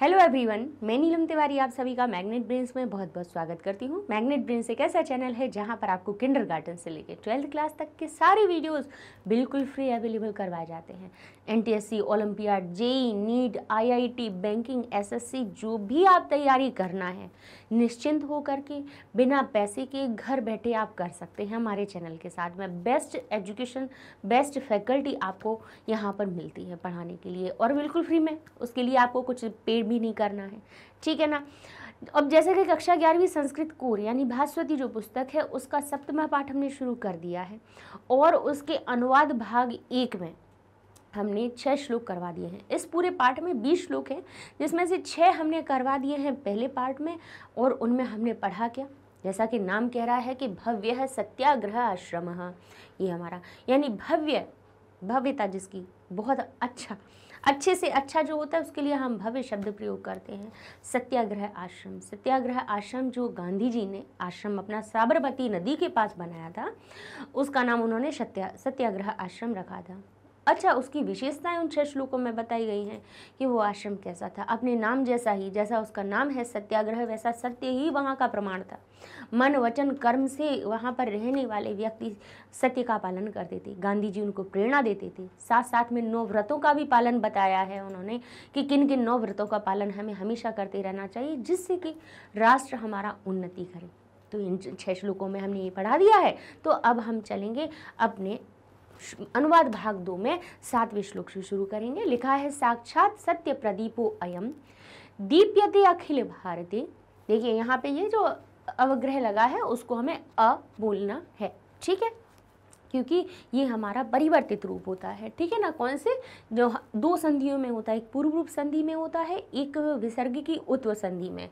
Hello everyone मैं नीलम तिवारी आप सभी का मैग्नेट ब्रेन्स में बहुत बहुत स्वागत करती हूँ मैग्नेट ब्रेन्स एक ऐसा चैनल है जहाँ पर आपको किंडरगार्टन से लेकर ट्वेल्थ क्लास तक के सारे वीडियोस बिल्कुल फ्री अवेलेबल करवाए जाते हैं NTSC olympiad JEE NEET IIT banking SSC जो भी आप तैयारी करना है निश्चिंत होकर के बिना पैसे के घर बैठे आप कर सकते हैं हमारे चैनल के साथ में बेस्ट एजुकेशन बेस्ट फैकल्टी आपको यहाँ पर मिलती है पढ़ाने के लिए और बिल्कुल फ्री में उसके लिए आपको कुछ पेड भी नहीं करना है ठीक है ना अब जैसे कि कक्षा ग्यारहवीं संस्कृत कोर यानी भास्वती जो पुस्तक है उसका सप्तमा पाठ हमने शुरू कर दिया है और उसके अनुवाद भाग एक में हमने छः श्लोक करवा दिए हैं इस पूरे पाठ में बीस श्लोक हैं जिसमें से छः हमने करवा दिए हैं पहले पार्ट में और उनमें हमने पढ़ा क्या जैसा कि नाम कह रहा है कि भव्य है सत्याग्रह आश्रम ये हमारा यानी भव्य भव्यता जिसकी बहुत अच्छा अच्छे से अच्छा जो होता है उसके लिए हम भव्य शब्द प्रयोग करते हैं सत्याग्रह आश्रम सत्याग्रह आश्रम जो गांधी जी ने आश्रम अपना साबरमती नदी के पास बनाया था उसका नाम उन्होंने सत्या सत्याग्रह आश्रम रखा था अच्छा उसकी विशेषताएं उन छह श्लोकों में बताई गई हैं कि वो आश्रम कैसा था अपने नाम जैसा ही जैसा उसका नाम है सत्याग्रह वैसा सत्य ही वहाँ का प्रमाण था मन वचन कर्म से वहाँ पर रहने वाले व्यक्ति सत्य का पालन करते थे गांधी जी उनको प्रेरणा देते थे साथ साथ में नौ व्रतों का भी पालन बताया है उन्होंने कि किन किन नौ व्रतों का पालन हमें हमेशा करते रहना चाहिए जिससे कि राष्ट्र हमारा उन्नति करे तो इन छह श्लोकों में हमने ये पढ़ा दिया है तो अब हम चलेंगे अपने अनुवाद भाग दो में सातवें श्लोक से शुरू करेंगे लिखा है साक्षात सत्य प्रदीपो अयम दीप्यते अखिल भारती देखिए यहाँ पे ये जो अवग्रह लगा है उसको हमें अ बोलना है ठीक है क्योंकि ये हमारा परिवर्तित रूप होता है ठीक है ना कौन से जो दो संधियों में होता है एक पूर्व रूप संधि में होता है एक विसर्ग की उत्व संधि में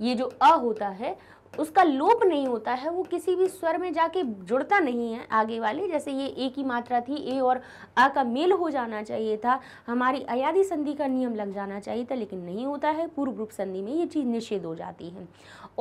ये जो अ होता है उसका लोप नहीं होता है वो किसी भी स्वर में जाके जुड़ता नहीं है आगे वाले जैसे ये ए की मात्रा थी ए और आ का मेल हो जाना चाहिए था हमारी अयादी संधि का नियम लग जाना चाहिए था लेकिन नहीं होता है पूर्व रूप संधि में ये चीज़ निषेध हो जाती है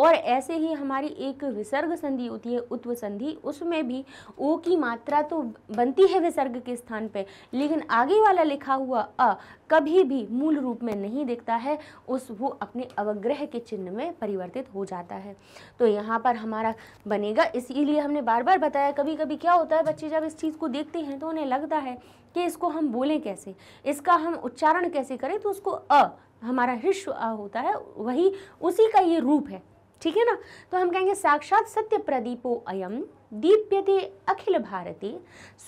और ऐसे ही हमारी एक विसर्ग संधि होती है उत्व संधि उसमें भी ओ की मात्रा तो बनती है विसर्ग के स्थान पर लेकिन आगे वाला लिखा हुआ अ कभी भी मूल रूप में नहीं दिखता है उस वो अपने अवग्रह के चिन्ह में परिवर्तित हो जाता है तो यहाँ पर हमारा बनेगा इसीलिए हमने बार बार बताया कभी कभी क्या होता है बच्चे जब इस चीज़ को देखते हैं तो उन्हें लगता है कि इसको हम बोलें कैसे इसका हम उच्चारण कैसे करें तो उसको अ हमारा हृष्व अ होता है वही उसी का ये रूप है ठीक है ना तो हम कहेंगे साक्षात सत्य प्रदीपो अयम दीप्यते अखिल भारती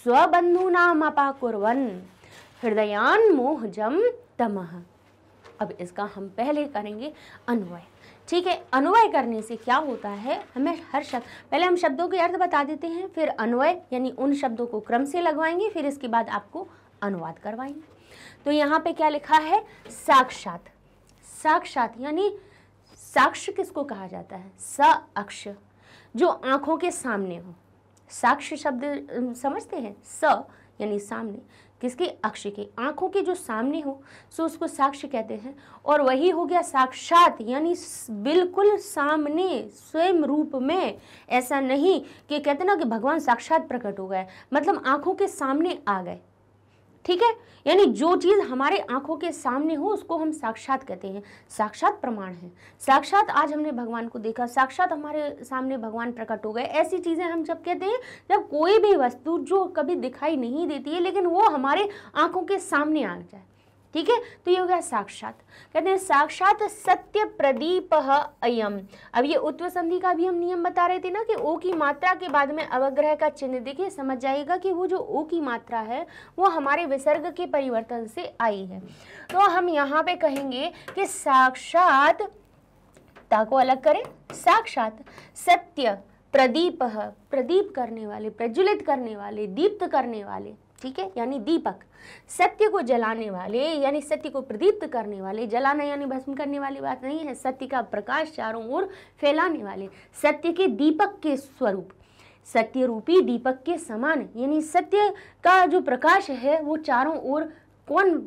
स्वबंधु नाम अपाकुर्वन हृदयान मोहजम तमह अब इसका हम पहले करेंगे अन्वय ठीक है अन्वय करने से क्या होता है हमें हर शब्द पहले हम शब्दों के अर्थ बता देते हैं फिर अन्वय यानी उन शब्दों को क्रम से लगवाएंगे फिर इसके बाद आपको अनुवाद करवाएंगे तो यहाँ पे क्या लिखा है साक्षात साक्षात यानी साक्ष किसको कहा जाता है स अक्ष जो आँखों के सामने हो साक्ष शब्द समझते हैं स यानी सामने किसकी अक्ष की आंखों के जो सामने हो सो उसको साक्ष्य कहते हैं और वही हो गया साक्षात यानी बिल्कुल सामने स्वयं रूप में ऐसा नहीं कि कहते ना कि भगवान साक्षात प्रकट हो गए मतलब आंखों के सामने आ गए ठीक है यानी जो चीज़ हमारे आंखों के सामने हो उसको हम साक्षात कहते हैं साक्षात प्रमाण है साक्षात आज हमने भगवान को देखा साक्षात हमारे सामने भगवान प्रकट हो गए ऐसी चीज़ें हम जब कहते हैं जब कोई भी वस्तु जो कभी दिखाई नहीं देती है लेकिन वो हमारे आंखों के सामने आ जाए ठीक है तो ये हो गया साक्षात कहते हैं साक्षात सत्य प्रदीप अयम अब ये उत्व संधि का भी हम नियम बता रहे थे ना कि ओ की मात्रा के बाद में अवग्रह का चिन्ह देखिए समझ जाएगा कि वो जो ओ की मात्रा है वो हमारे विसर्ग के परिवर्तन से आई है तो हम यहाँ पे कहेंगे कि साक्षात ता को अलग करें साक्षात सत्य प्रदीप प्रदीप करने वाले प्रज्वलित करने वाले दीप्त करने वाले ठीक है यानी दीपक सत्य को जलाने वाले यानी सत्य को प्रदीप्त करने वाले जलाना यानी भस्म करने वाली बात नहीं है सत्य का प्रकाश चारों ओर फैलाने वाले सत्य के दीपक के स्वरूप सत्य रूपी दीपक के समान यानी सत्य का जो प्रकाश है वो चारों ओर कौन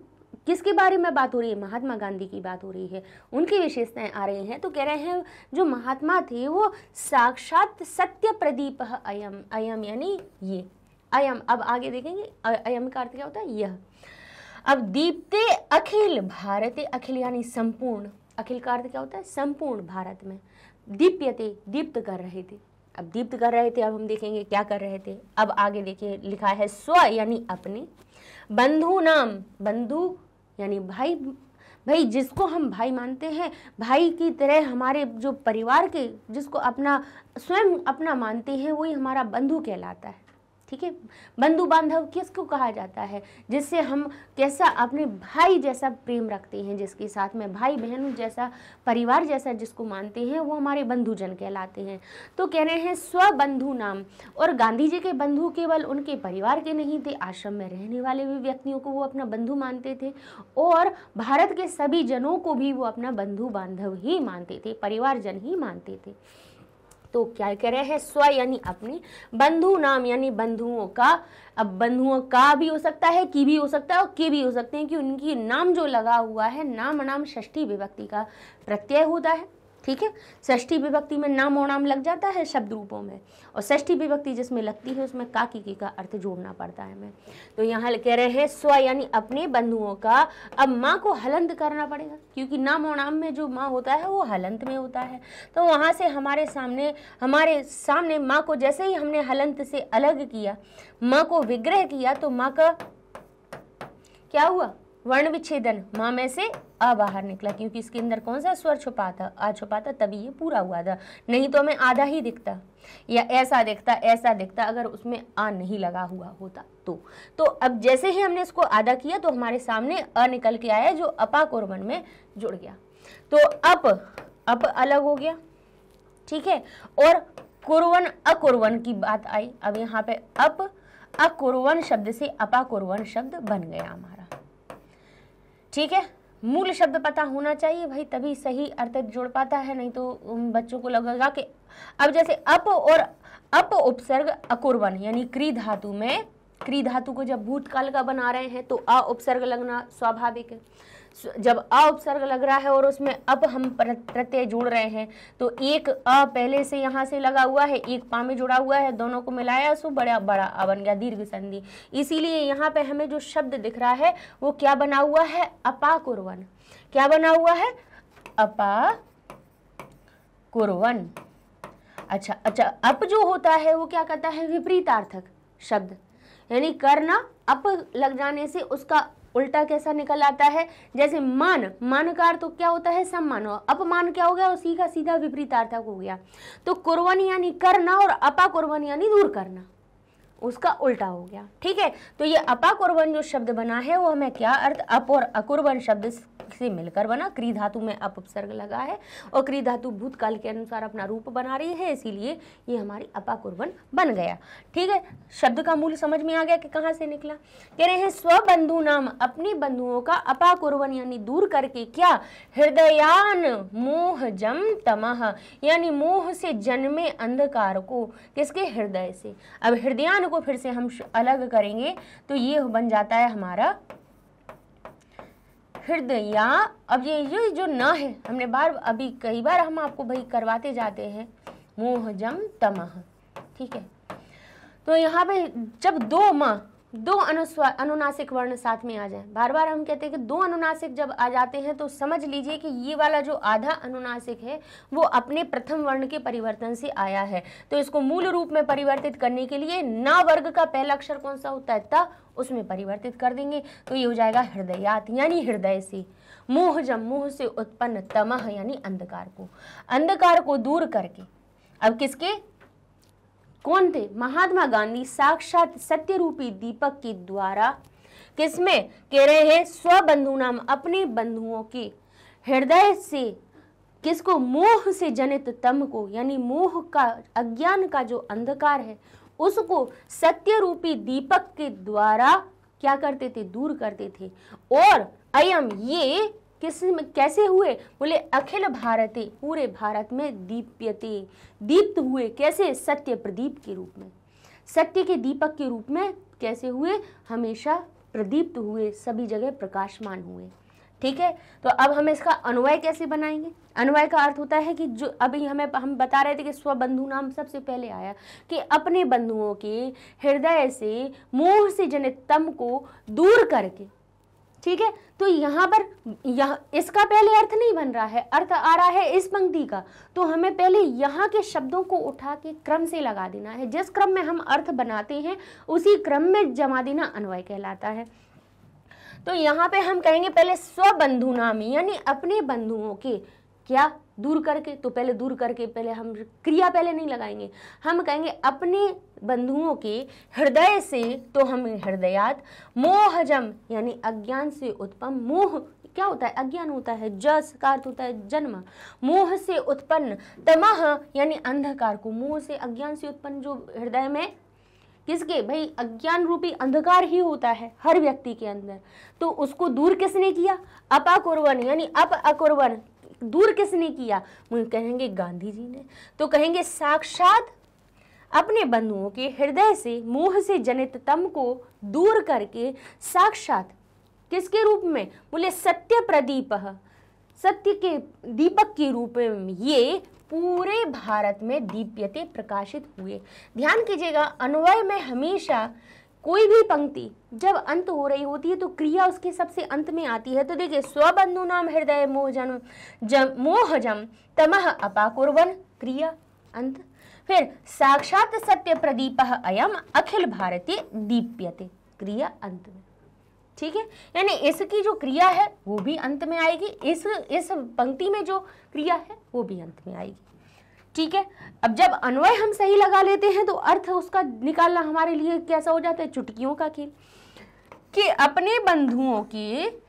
किसके बारे में बात हो रही है महात्मा गांधी की बात हो रही है उनकी विशेषताएं आ रही हैं तो कह रहे हैं जो महात्मा थे वो साक्षात सत्य प्रदीप अयम अयम यानी ये अयम अब आगे देखेंगे अयम का अर्थ क्या होता है यह अब दीप्ते अखिल भारत अखिल यानी संपूर्ण अखिल का अर्थ क्या होता है संपूर्ण भारत में दीप्यते दीप्त कर रहे थे अब दीप्त कर रहे थे अब हम देखेंगे क्या कर रहे थे अब आगे देखिए लिखा है स्व यानी अपने बंधु नाम बंधु यानी भाई भाई जिसको हम भाई मानते हैं भाई की तरह हमारे जो परिवार के जिसको अपना स्वयं अपना मानते हैं वही हमारा बंधु कहलाता है ठीक है बंधु बांधव किसको कहा जाता है जिससे हम कैसा अपने भाई जैसा प्रेम रखते हैं जिसके साथ में भाई बहन जैसा परिवार जैसा जिसको मानते हैं वो हमारे बंधुजन कहलाते हैं तो कह रहे हैं स्वबंधु नाम और गांधी जी के बंधु केवल उनके परिवार के नहीं थे आश्रम में रहने वाले भी व्यक्तियों को वो अपना बंधु मानते थे और भारत के सभी जनों को भी वो अपना बंधु बांधव ही मानते थे परिवारजन ही मानते थे तो क्या कह रहे हैं स्व यानी अपनी बंधु नाम यानी बंधुओं का अब बंधुओं का भी हो सकता है की भी हो सकता है और के भी हो सकते हैं कि उनकी नाम जो लगा हुआ है नाम नाम षष्ठी विभक्ति का प्रत्यय होता है ठीक है षष्ठी विभक्ति में नाम और नाम लग जाता है शब्द रूपों में और षष्ठी विभक्ति जिसमें लगती है उसमें काकी की, की का अर्थ जोड़ना पड़ता है हमें तो यहाँ कह रहे हैं स्व यानी अपने बंधुओं का अब माँ को हलंत करना पड़ेगा क्योंकि नाम और नाम में जो माँ होता है वो हलंत में होता है तो वहाँ से हमारे सामने हमारे सामने माँ को जैसे ही हमने हलंत से अलग किया माँ को विग्रह किया तो माँ का क्या हुआ वर्ण विच्छेदन माँ में से अ बाहर निकला क्योंकि इसके अंदर कौन सा स्वर छुपा था आ छुपा था तभी ये पूरा हुआ था नहीं तो हमें आधा ही दिखता या ऐसा दिखता ऐसा दिखता अगर उसमें आ नहीं लगा हुआ होता तो तो अब जैसे ही हमने इसको आधा किया तो हमारे सामने अ निकल के आया जो अपा कोरबन में जुड़ गया तो अप अप अलग हो गया ठीक है और कुरवन अकुरवन की बात आई अब यहाँ पे अप अकुरवन शब्द से अपा कुरवन शब्द बन गया हमारा ठीक है मूल शब्द पता होना चाहिए भाई तभी सही अर्थ जोड़ पाता है नहीं तो बच्चों को लगेगा कि अब जैसे अप और अप उपसर्ग अकुर्वन यानी क्री धातु में क्री धातु को जब भूतकाल का बना रहे हैं तो अ उपसर्ग लगना स्वाभाविक है जब अ उपसर्ग लग रहा है और उसमें अब हम प्रत्यय जोड़ रहे हैं तो एक अ पहले से यहाँ से लगा हुआ है एक पा में जुड़ा हुआ है दोनों को मिलाया सो बड़ा बड़ा अ बन गया दीर्घ संधि इसीलिए यहाँ पे हमें जो शब्द दिख रहा है वो क्या बना हुआ है अपाकुरवन क्या बना हुआ है अपा कुरवन अच्छा अच्छा अप जो होता है वो क्या कहता है विपरीतार्थक शब्द यानी करना अप लग जाने से उसका उल्टा कैसा निकल आता है जैसे मान मान का अर्थ तो क्या होता है सम्मान अपमान क्या हो गया उसी का सीधा विपरीतार्थक हो गया तो कुरवन यानी करना और अपा कुर्वन यानी दूर करना उसका उल्टा हो गया ठीक है तो ये अपाकुर्बन जो शब्द बना है वो हमें क्या अर्थ अप और अकुर्बन शब्द से मिलकर बना क्री धातु में अप उपसर्ग लगा है और क्री धातु भूतकाल के अनुसार अपना रूप बना रही है इसीलिए ये हमारी अपाकुर्बन बन गया ठीक है शब्द का मूल समझ में आ गया कि कहाँ से निकला कह रहे हैं स्वबंधु नाम अपनी बंधुओं का अपाकुर्बन यानी दूर करके क्या हृदयान मोह जम तमह यानी मोह से जन्मे अंधकार को किसके हृदय से अब हृदयान को फिर से हम अलग करेंगे तो ये बन जाता है हमारा हृदय या अब ये ये जो न है हमने बार अभी कई बार हम आपको भाई करवाते जाते हैं मोहजम तमह ठीक है तो यहाँ पे जब दो माँ दो अनुनासिक वर्ण साथ में आ जाए बार बार हम कहते हैं कि दो अनुनासिक जब आ जाते हैं तो समझ लीजिए कि ये वाला जो आधा अनुनासिक है वो अपने प्रथम वर्ण के परिवर्तन से आया है तो इसको मूल रूप में परिवर्तित करने के लिए ना वर्ग का पहला अक्षर कौन सा होता है ता उसमें परिवर्तित कर देंगे तो ये हो जाएगा हृदयात यानी हृदय से मोह जब मोह से उत्पन्न तमह यानी अंधकार को अंधकार को दूर करके अब किसके कौन थे महात्मा गांधी साक्षात सत्य रूपी दीपक के द्वारा किसमें कह रहे हैं स्वबंधु नाम अपने बंधुओं के हृदय से किसको मोह से जनित तम को यानी मोह का अज्ञान का जो अंधकार है उसको सत्य रूपी दीपक के द्वारा क्या करते थे दूर करते थे और अयम ये किस कैसे हुए बोले अखिल भारती पूरे भारत में दीप्यते दीप्त हुए कैसे सत्य प्रदीप के रूप में सत्य के दीपक के रूप में कैसे हुए हमेशा प्रदीप्त हुए सभी जगह प्रकाशमान हुए ठीक है तो अब हम इसका अन्वय कैसे बनाएंगे अन्वय का अर्थ होता है कि जो अभी हमें हम बता रहे थे कि स्वबंधु नाम सबसे पहले आया कि अपने बंधुओं के हृदय से मोह से जनित तम को दूर करके ठीक है तो यहाँ पर यह इसका पहले अर्थ नहीं बन रहा है अर्थ आ रहा है इस पंक्ति का तो हमें पहले यहाँ के शब्दों को उठा के क्रम से लगा देना है जिस क्रम में हम अर्थ बनाते हैं उसी क्रम में जमा देना अन्वय कहलाता है तो यहाँ पे हम कहेंगे पहले स्वबंधु नामी यानी अपने बंधुओं के क्या दूर करके तो पहले दूर करके पहले हम क्रिया पहले नहीं लगाएंगे हम कहेंगे अपने बंधुओं के हृदय से तो हम हृदयात मोहजम यानी अज्ञान से उत्पन्न मोह क्या होता है अज्ञान होता है जस का अर्थ होता है जन्म मोह से उत्पन्न तमह यानी अंधकार को मोह से अज्ञान से उत्पन्न जो हृदय में किसके भाई अज्ञान रूपी अंधकार ही होता है हर व्यक्ति के अंदर तो उसको दूर किसने किया अपाकुर्वन यानी अप अकुर्वन दूर किसने किया कहेंगे गांधी जी ने तो कहेंगे साक्षात अपने बंधुओं के हृदय से मोह से जनित तम को दूर करके साक्षात किसके रूप में बोले सत्य प्रदीप सत्य के दीपक के रूप में ये पूरे भारत में दीप्यते प्रकाशित हुए ध्यान कीजिएगा अन्वय में हमेशा कोई भी पंक्ति जब अंत हो रही होती है तो क्रिया उसके सबसे अंत में आती है तो देखिए स्वबंधु नाम हृदय मोहजन जम मोहजम तमह अपाकुर्वन क्रिया अंत फिर साक्षात सत्य प्रदीप अयम अखिल भारतीय दीप्यते क्रिया अंत में ठीक है यानी इसकी जो क्रिया है वो भी अंत में आएगी इस इस पंक्ति में जो क्रिया है वो भी अंत में आएगी ठीक है अब जब अन्वय हम सही लगा लेते हैं तो अर्थ उसका निकालना हमारे लिए कैसा हो जाता है चुटकियों का खेल कि अपने बंधुओं के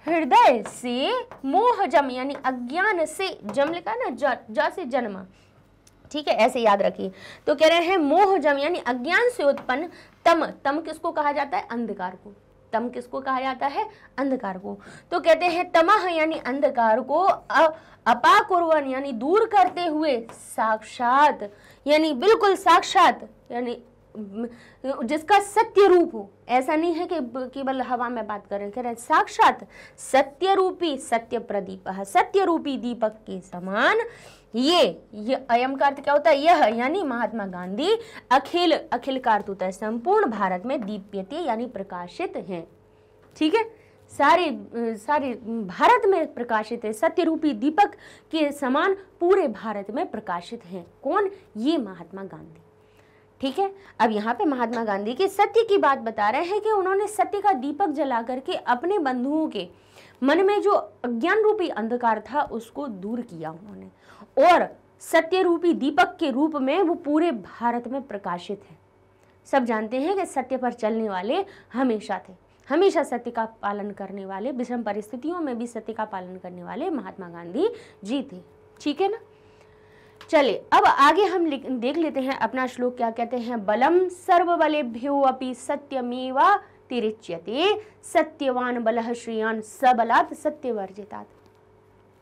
हृदय से मोह जम यानी अज्ञान से जम लिखा ना ज, ज से जन्म ठीक है ऐसे याद रखिए तो कह रहे हैं मोह जम यानी अज्ञान से उत्पन्न तम तम किसको कहा जाता है अंधकार को तम किसको कहा जाता है अंधकार को तो कहते हैं तमह यानी अंधकार को अपाकुर्वन यानी दूर करते हुए साक्षात यानी बिल्कुल साक्षात यानी जिसका सत्य रूप हो ऐसा नहीं है कि केवल हवा में बात करें कह रहे साक्षात सत्य रूपी सत्य प्रदीप सत्य रूपी दीपक के समान ये ये अयम का अर्थ क्या होता है यह यानी महात्मा गांधी अखिल अखिल का अर्थ होता है संपूर्ण भारत में दीप्यते यानी प्रकाशित हैं ठीक है सारे सारे भारत में प्रकाशित है सत्य रूपी दीपक के समान पूरे भारत में प्रकाशित हैं कौन ये महात्मा गांधी ठीक है अब यहाँ पे महात्मा गांधी के सत्य की बात बता रहे हैं कि उन्होंने सत्य का दीपक जला करके अपने बंधुओं के मन में जो अज्ञान रूपी अंधकार था उसको दूर किया उन्होंने और सत्य रूपी दीपक के रूप में वो पूरे भारत में प्रकाशित है सब जानते हैं कि सत्य पर चलने वाले हमेशा थे हमेशा सत्य का पालन करने वाले विषम परिस्थितियों में भी सत्य का पालन करने वाले महात्मा गांधी जी थे ठीक है ना चले अब आगे हम देख लेते हैं अपना श्लोक क्या कहते हैं बलम सर्व सर्वबलेभ्यो अपनी सत्यमेवा तिरिच्यते सत्यवान बलह श्रेयान सबलात् सत्यवर्जितात्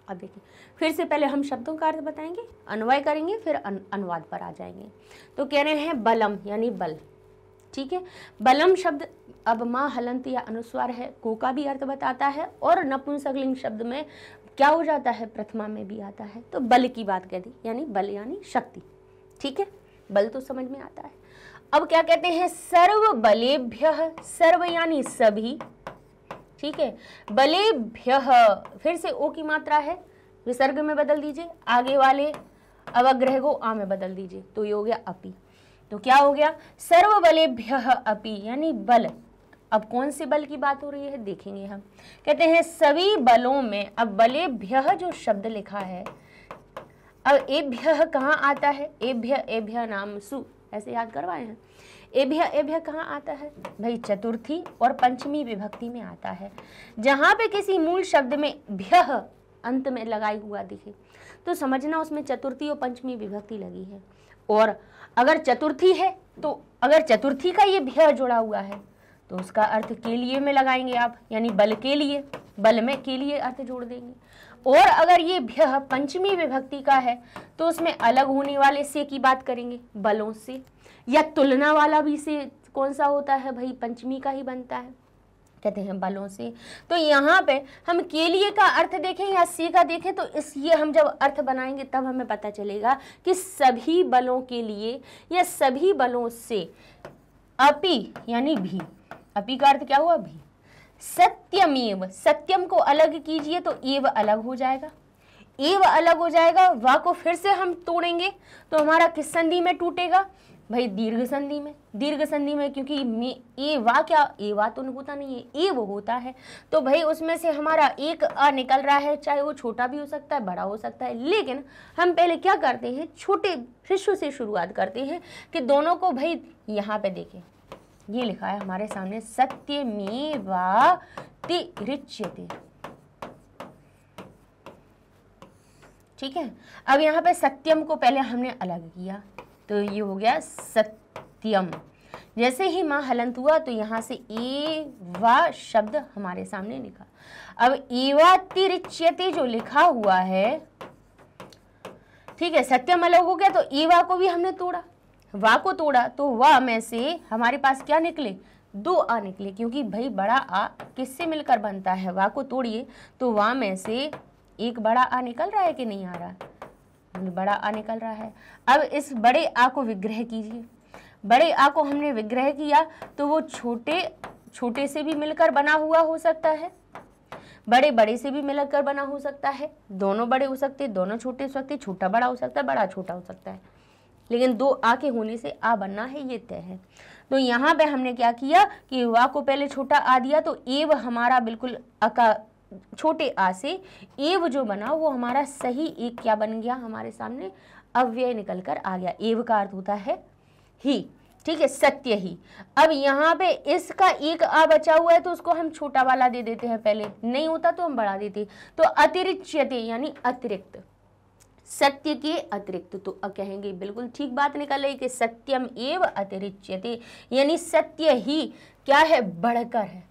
अब देखिए फिर से पहले हम शब्दों का अर्थ बताएंगे अन्वय करेंगे फिर अन, अनुवाद पर आ जाएंगे तो कह रहे हैं बलम यानी बल ठीक है बलम शब्द अब माँ हलंत या अनुस्वार है को का भी अर्थ बताता है और नपुंसकलिंग शब्द में क्या हो जाता है प्रथमा में भी आता है तो बल की बात कह दी यानी बल यानी शक्ति ठीक है बल तो समझ में आता है अब क्या कहते हैं सर्व बलेभ्य सर्व यानी सभी ठीक है बले भ्य फिर से ओ की मात्रा है विसर्ग में बदल दीजिए आगे वाले अवग्रह को आ में बदल दीजिए तो ये हो गया अपी तो क्या हो गया सर्व बले भ्य अपी यानी बल अब कौन से बल की बात हो रही है देखेंगे हम कहते हैं सभी बलों में अब बले भ्य जो शब्द लिखा है अब एभ्य कहाँ आता है एभ्य एभ्य नाम सु ऐसे याद करवाए हैं एभ्य एभ्य कहाँ आता है भाई चतुर्थी और पंचमी विभक्ति में आता है जहाँ पे किसी मूल शब्द में भ्य अंत में लगाई हुआ दिखे तो समझना उसमें चतुर्थी और पंचमी विभक्ति लगी है और अगर चतुर्थी है तो अगर चतुर्थी का ये भ्य जुड़ा हुआ है तो उसका अर्थ के लिए में लगाएंगे आप यानी बल के लिए बल में के लिए अर्थ जोड़ देंगे और अगर ये भ्य पंचमी विभक्ति का है तो उसमें अलग होने वाले से की बात करेंगे बलों से या तुलना वाला भी से कौन सा होता है भाई पंचमी का ही बनता है कहते हैं बलों से तो यहाँ पे हम के लिए का अर्थ देखें या सी का देखें तो इस ये हम जब अर्थ बनाएंगे तब हमें पता चलेगा कि सभी बलों के लिए या सभी बलों से अपि यानी भी अपि का अर्थ क्या हुआ भी सत्यमेव सत्यम को अलग कीजिए तो एव अलग हो जाएगा एव अलग हो जाएगा वा को फिर से हम तोड़ेंगे तो हमारा किस संधि में टूटेगा भाई दीर्घ संधि में दीर्घ संधि में क्योंकि ए वा क्या ए वा तो होता नहीं है ए वो होता है तो भाई उसमें से हमारा एक अ निकल रहा है चाहे वो छोटा भी हो सकता है बड़ा हो सकता है लेकिन हम पहले क्या करते हैं छोटे शिशु से शुरुआत करते हैं कि दोनों को भाई यहाँ पे देखें ये लिखा है हमारे सामने सत्य में वा ठीक है अब यहाँ पे सत्यम को पहले हमने अलग किया तो ये हो गया सत्यम जैसे ही माँ हलंत हुआ तो यहाँ से ए वा शब्द हमारे सामने लिखा अब एवा एवातिरिच्यते जो लिखा हुआ है ठीक है सत्यम अलग हो गया तो एवा को भी हमने तोड़ा वा को तोड़ा तो वा में से हमारे पास क्या निकले दो आ निकले क्योंकि भाई बड़ा आ किससे मिलकर बनता है वा को तोड़िए तो वा में से एक बड़ा आ निकल रहा है कि नहीं आ रहा है? में बड़ा आ निकल रहा है अब इस बड़े आ को विग्रह कीजिए बड़े आ को हमने विग्रह किया तो वो छोटे छोटे से भी मिलकर बना हुआ हो सकता है बड़े बड़े से भी मिलकर बना हो सकता है दोनों बड़े हो सकते हैं दोनों छोटे हो सकते छोटा बड़ा हो सकता है बड़ा छोटा हो सकता है लेकिन दो आ के होने से आ बनना है ये तय है तो यहाँ पे हमने क्या किया कि वाह को पहले छोटा आ दिया तो एव हमारा बिल्कुल अका छोटे आ से एव जो बना वो हमारा सही एक क्या बन गया हमारे सामने अव्यय निकल कर आ गया एव का अर्थ होता है ही ठीक है सत्य ही अब यहाँ पे इसका एक आ बचा हुआ है तो उसको हम छोटा वाला दे देते हैं पहले नहीं होता तो हम बढ़ा देते तो अतिरिक्त यानी अतिरिक्त सत्य के अतिरिक्त तो कहेंगे बिल्कुल ठीक बात निकल रही कि सत्यम एव अतिरिच्यते यानी सत्य ही क्या है बढ़कर है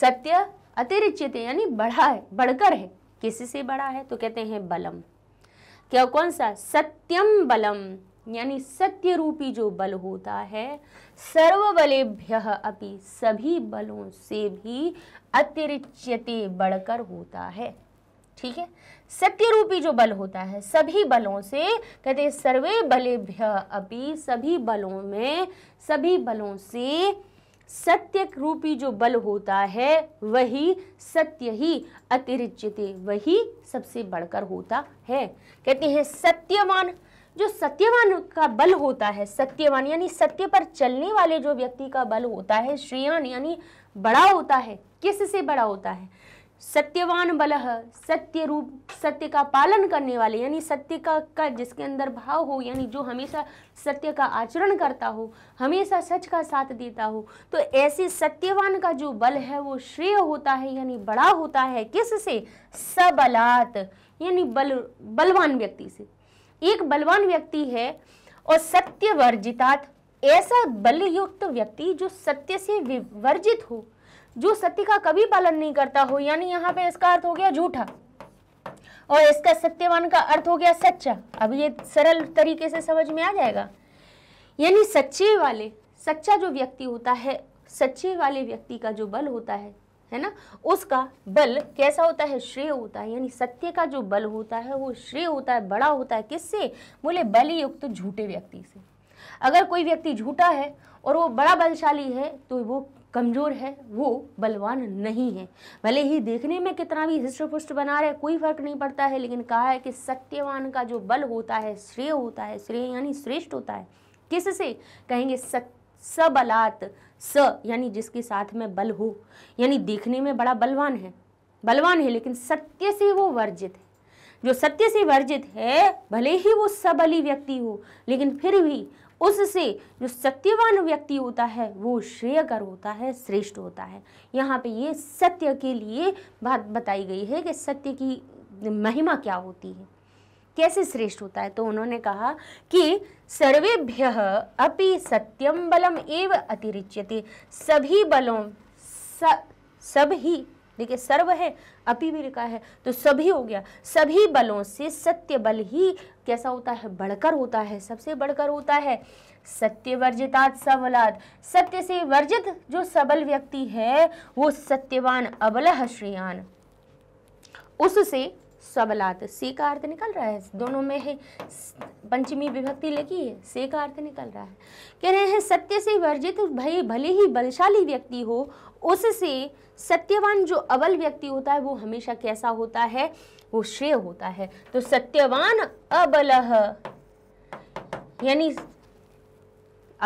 सत्य अतिरिच्यते यानी बढ़ा है बढ़कर है किसी से बड़ा है तो कहते हैं बलम क्या कौन सा सत्यम बलम यानी सत्य रूपी जो बल होता है सर्वबलेभ्य अपि सभी बलों से भी अतिरिच्यते बढ़कर होता है ठीक है सत्य रूपी जो बल होता है सभी बलों से कहते सर्वे बलेभ्य अपि सभी बलों में सभी बलों से सत्य रूपी जो बल होता है वही सत्य ही अतिरिच्यते वही सबसे बढ़कर होता है कहते हैं सत्यवान जो सत्यवान का बल होता है सत्यवान यानी सत्य पर चलने वाले जो व्यक्ति का बल होता है श्रेयान यानी बड़ा होता है किस से बड़ा होता है सत्यवान बल सत्य रूप सत्य का पालन करने वाले यानी सत्य का का जिसके अंदर भाव हो यानी जो हमेशा सत्य का आचरण करता हो हमेशा सच का साथ देता हो तो ऐसे सत्यवान का जो बल है वो श्रेय होता है यानी बड़ा होता है किस से सबलात यानी बल बलवान व्यक्ति से एक बलवान व्यक्ति है और सत्य वर्जितात ऐसा बलयुक्त व्यक्ति जो सत्य से वर्जित हो जो सत्य का कभी पालन नहीं करता हो यानी यहाँ पे इसका अर्थ हो गया झूठा और इसका सत्यवान का अर्थ हो गया सच्चा अब ये सरल तरीके से समझ में आ जाएगा यानी सच्चे वाले सच्चा जो व्यक्ति होता है सच्चे वाले व्यक्ति का जो बल होता है है ना उसका बल कैसा होता है श्रेय होता है यानी सत्य का जो बल होता है वो श्रेय होता है बड़ा होता है किससे बोले बल युक्त तो झूठे व्यक्ति से अगर कोई व्यक्ति झूठा है और वो बड़ा बलशाली है तो वो कमज़ोर है वो बलवान नहीं है भले ही देखने में कितना भी हृष्ट पुष्ट बना रहे कोई फर्क नहीं पड़ता है लेकिन कहा है कि सत्यवान का जो बल होता है श्रेय होता है श्रेय यानी श्रेष्ठ होता है किस से कहेंगे सबलात स यानी जिसके साथ में बल हो यानी देखने में बड़ा बलवान है बलवान है लेकिन सत्य से वो वर्जित है जो सत्य से वर्जित है भले ही वो सबली व्यक्ति हो लेकिन फिर भी उससे जो सत्यवान व्यक्ति होता है वो श्रेयकर होता है श्रेष्ठ होता है यहाँ पे ये सत्य के लिए बात बताई गई है कि सत्य की महिमा क्या होती है कैसे श्रेष्ठ होता है तो उन्होंने कहा कि सर्वेभ्य अपि सत्यम बलम एव अतिरिच्यते सभी बलों स सब ही देखिए सर्व है अपीवीर का है तो सभी हो गया सभी बलों से सत्य बल ही कैसा होता है बढ़कर होता है सबसे बढ़कर होता है सत्य वर्जितात सबलाद सत्य से वर्जित जो सबल व्यक्ति है वो सत्यवान अबलह श्रेयान उससे सबलात से का अर्थ निकल रहा है दोनों में है पंचमी विभक्ति लगी है से का अर्थ निकल रहा है कह रहे हैं सत्य से वर्जित भय भले ही बलशाली व्यक्ति हो उससे सत्यवान जो अबल व्यक्ति होता है वो हमेशा कैसा होता है वो श्रेय होता है तो सत्यवान अबल यानी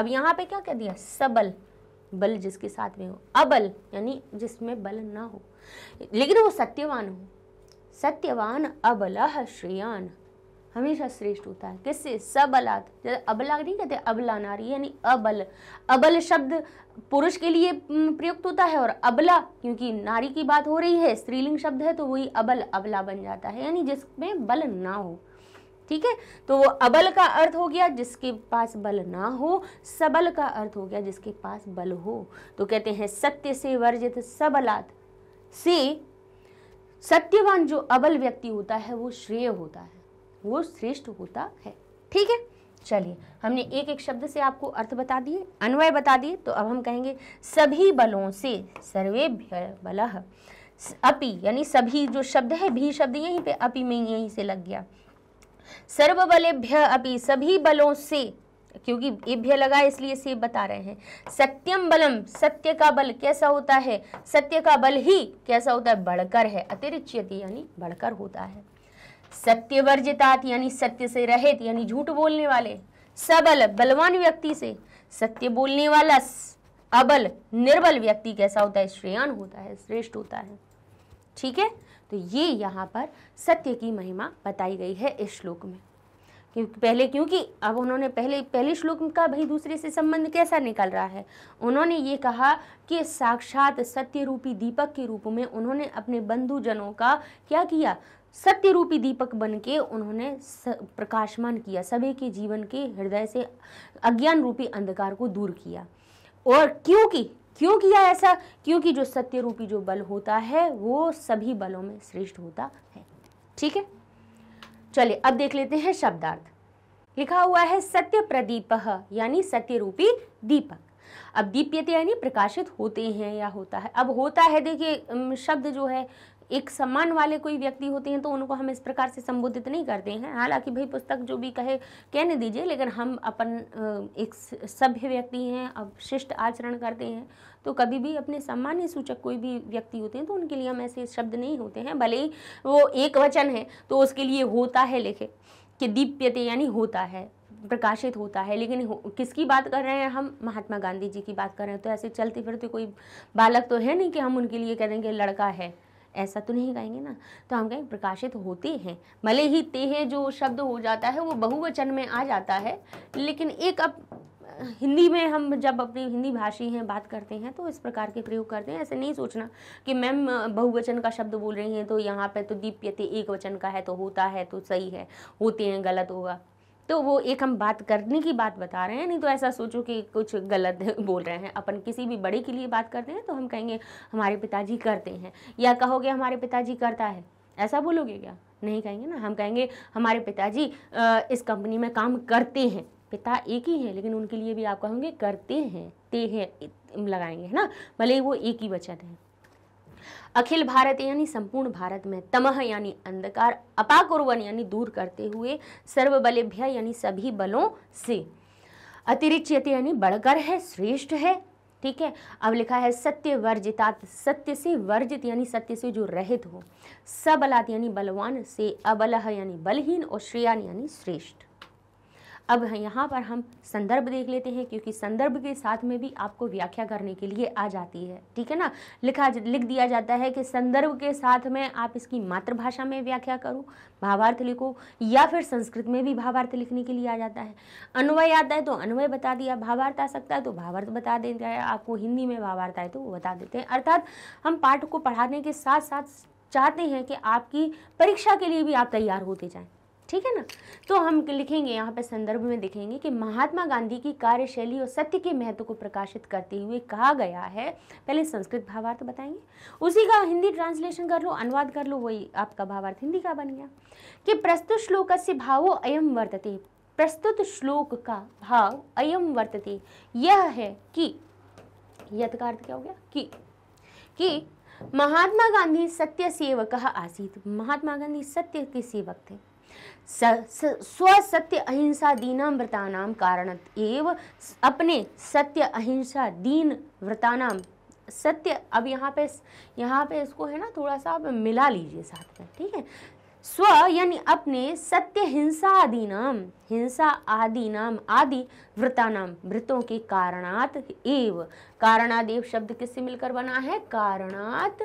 अब यहाँ पे क्या कह दिया सबल बल जिसके साथ में हो अबल यानी जिसमें बल ना हो लेकिन वो सत्यवान हो सत्यवान अबलह श्रेयान हमेशा श्रेष्ठ होता है किससे सबलात जैसे अबला नहीं कहते अबला नारी यानी अबल अबल शब्द पुरुष के लिए प्रयुक्त होता है और अबला क्योंकि नारी की बात हो रही है स्त्रीलिंग शब्द है तो वही अबल अबला बन जाता है यानी जिसमें बल ना हो ठीक है तो वो अबल का अर्थ हो गया जिसके पास बल ना हो सबल का अर्थ हो गया जिसके पास बल हो तो कहते हैं सत्य से वर्जित सबलात से सत्यवान जो अबल व्यक्ति होता है वो श्रेय होता है वो श्रेष्ठ होता है ठीक है चलिए हमने एक एक शब्द से आपको अर्थ बता दिए अन्वय बता दिए तो अब हम कहेंगे सभी बलों से सर्वेभ्य बल अपि यानी सभी जो शब्द है भी शब्द यहीं पे अपि में यहीं से लग गया सर्वबलेभ्य अपि सभी बलों से क्योंकि इभ्य लगा इसलिए से बता रहे हैं सत्यम बलम सत्य का बल कैसा होता है सत्य का बल ही कैसा होता है बढ़कर है अतिरिच्यति यानी बढ़कर होता है सत्यवर्जितात यानी सत्य से रहित यानी झूठ बोलने वाले सबल बलवान व्यक्ति से सत्य बोलने वाला अबल निर्बल व्यक्ति कैसा होता है श्रेयान होता है श्रेष्ठ होता है ठीक है तो ये यहाँ पर सत्य की महिमा बताई गई है इस श्लोक में क्योंकि पहले क्योंकि अब उन्होंने पहले पहले श्लोक का भाई दूसरे से संबंध कैसा निकल रहा है उन्होंने ये कहा कि साक्षात सत्य रूपी दीपक के रूप में उन्होंने अपने बंधुजनों का क्या किया सत्य रूपी दीपक बन के उन्होंने प्रकाशमान किया सभी के जीवन के हृदय से अज्ञान रूपी अंधकार को दूर किया और क्योंकि क्यों किया ऐसा क्योंकि जो सत्य रूपी जो बल होता है वो सभी बलों में श्रेष्ठ होता है ठीक है चलिए अब देख लेते हैं शब्दार्थ लिखा हुआ है सत्य प्रदीप यानी सत्य रूपी दीपक अब दीप्यते यानी प्रकाशित होते हैं या होता है अब होता है देखिए शब्द जो है एक सम्मान वाले कोई व्यक्ति होते हैं तो उनको हम इस प्रकार से संबोधित नहीं करते हैं हालांकि भाई पुस्तक जो भी कहे कहने दीजिए लेकिन हम अपन एक सभ्य व्यक्ति हैं अब शिष्ट आचरण करते हैं तो कभी भी अपने सामान्य सूचक कोई भी व्यक्ति होते हैं तो उनके लिए हम ऐसे शब्द नहीं होते हैं भले ही वो एक वचन है तो उसके लिए होता है लिखे कि दीप्यते यानी होता है प्रकाशित होता है लेकिन हो, किसकी बात कर रहे हैं हम महात्मा गांधी जी की बात कर रहे हैं तो ऐसे चलते फिरते कोई बालक तो है नहीं कि हम उनके लिए कह देंगे लड़का है ऐसा तो नहीं कहेंगे ना तो हम कहेंगे प्रकाशित होते हैं भले ही तेह जो शब्द हो जाता है वो बहुवचन में आ जाता है लेकिन एक अब हिंदी में हम जब अपनी हिंदी भाषी हैं बात करते हैं तो इस प्रकार के प्रयोग करते हैं ऐसे नहीं सोचना कि मैम बहुवचन का शब्द बोल रही हैं तो यहाँ पे तो दीप्यते एक वचन का है तो होता है तो सही है होते हैं गलत होगा तो वो एक हम बात करने की बात बता रहे हैं नहीं तो ऐसा सोचो कि कुछ गलत बोल रहे हैं अपन किसी भी बड़े के लिए बात करते हैं तो हम कहेंगे हमारे पिताजी करते हैं या कहोगे हमारे पिताजी करता है ऐसा बोलोगे क्या नहीं कहेंगे ना हम कहेंगे हमारे पिताजी इस कंपनी में काम करते हैं पिता एक ही हैं लेकिन उनके लिए भी आप कहोगे करते हैं ते हैं लगाएंगे है ना भले ही वो एक ही बचत है अखिल भारत यानी संपूर्ण भारत में तमह यानी अंधकार अपाकुर्वन यानी दूर करते हुए सर्वबलेभ्य यानी सभी बलों से अतिरिच्यते यानी बढ़कर है श्रेष्ठ है ठीक है अब लिखा है सत्य वर्जितात सत्य से वर्जित यानी सत्य से जो रहित हो सबलात यानी बलवान से अबलह यानी बलहीन और श्रेयान यानी श्रेष्ठ अब यहाँ पर हम संदर्भ देख लेते हैं क्योंकि संदर्भ के साथ में भी आपको व्याख्या करने के लिए आ जाती है ठीक है ना लिखा लिख दिया जाता है कि संदर्भ के साथ में आप इसकी मातृभाषा में व्याख्या करो भावार्थ लिखो या फिर संस्कृत में भी भावार्थ लिखने के लिए आ जाता है अन्वय आता है तो अन्वय बता दिया भावार्थ आ सकता है तो भावार्थ बता देता है आपको हिंदी में भावार्थ आए तो वो बता देते हैं अर्थात हम पाठ को पढ़ाने के साथ साथ चाहते हैं कि आपकी परीक्षा के लिए भी आप तैयार होते जाएँ ठीक है ना तो हम लिखेंगे यहाँ पे संदर्भ में देखेंगे कि महात्मा गांधी की कार्यशैली और सत्य के महत्व को प्रकाशित करते हुए कहा गया है पहले संस्कृत भावार्थ बताएंगे उसी का हिंदी ट्रांसलेशन कर लो अनुवाद कर लो वही आपका भावार्थ हिंदी का बन गया कि प्रस्तुत श्लोक से भावो अयम वर्तते प्रस्तुत श्लोक का भाव अयम वर्तते यह है कि यथ तो का अर्थ क्या हो गया कि कि महात्मा गांधी सत्य सेवक आसीत महात्मा गांधी सत्य के सेवक थे स्वसत्य अहिंसा दीनाम व्रतानाम कारण एव अपने सत्य अहिंसा दीन व्रतानाम सत्य अब यहाँ पे यहाँ पे इसको है ना थोड़ा सा आप मिला लीजिए साथ में ठीक है स्व यानी अपने सत्य हिंसा आदि नाम हिंसा आदि नाम आदि व्रता नाम व्रतों के कारणात एव कारणादेव शब्द किससे मिलकर बना है कारणात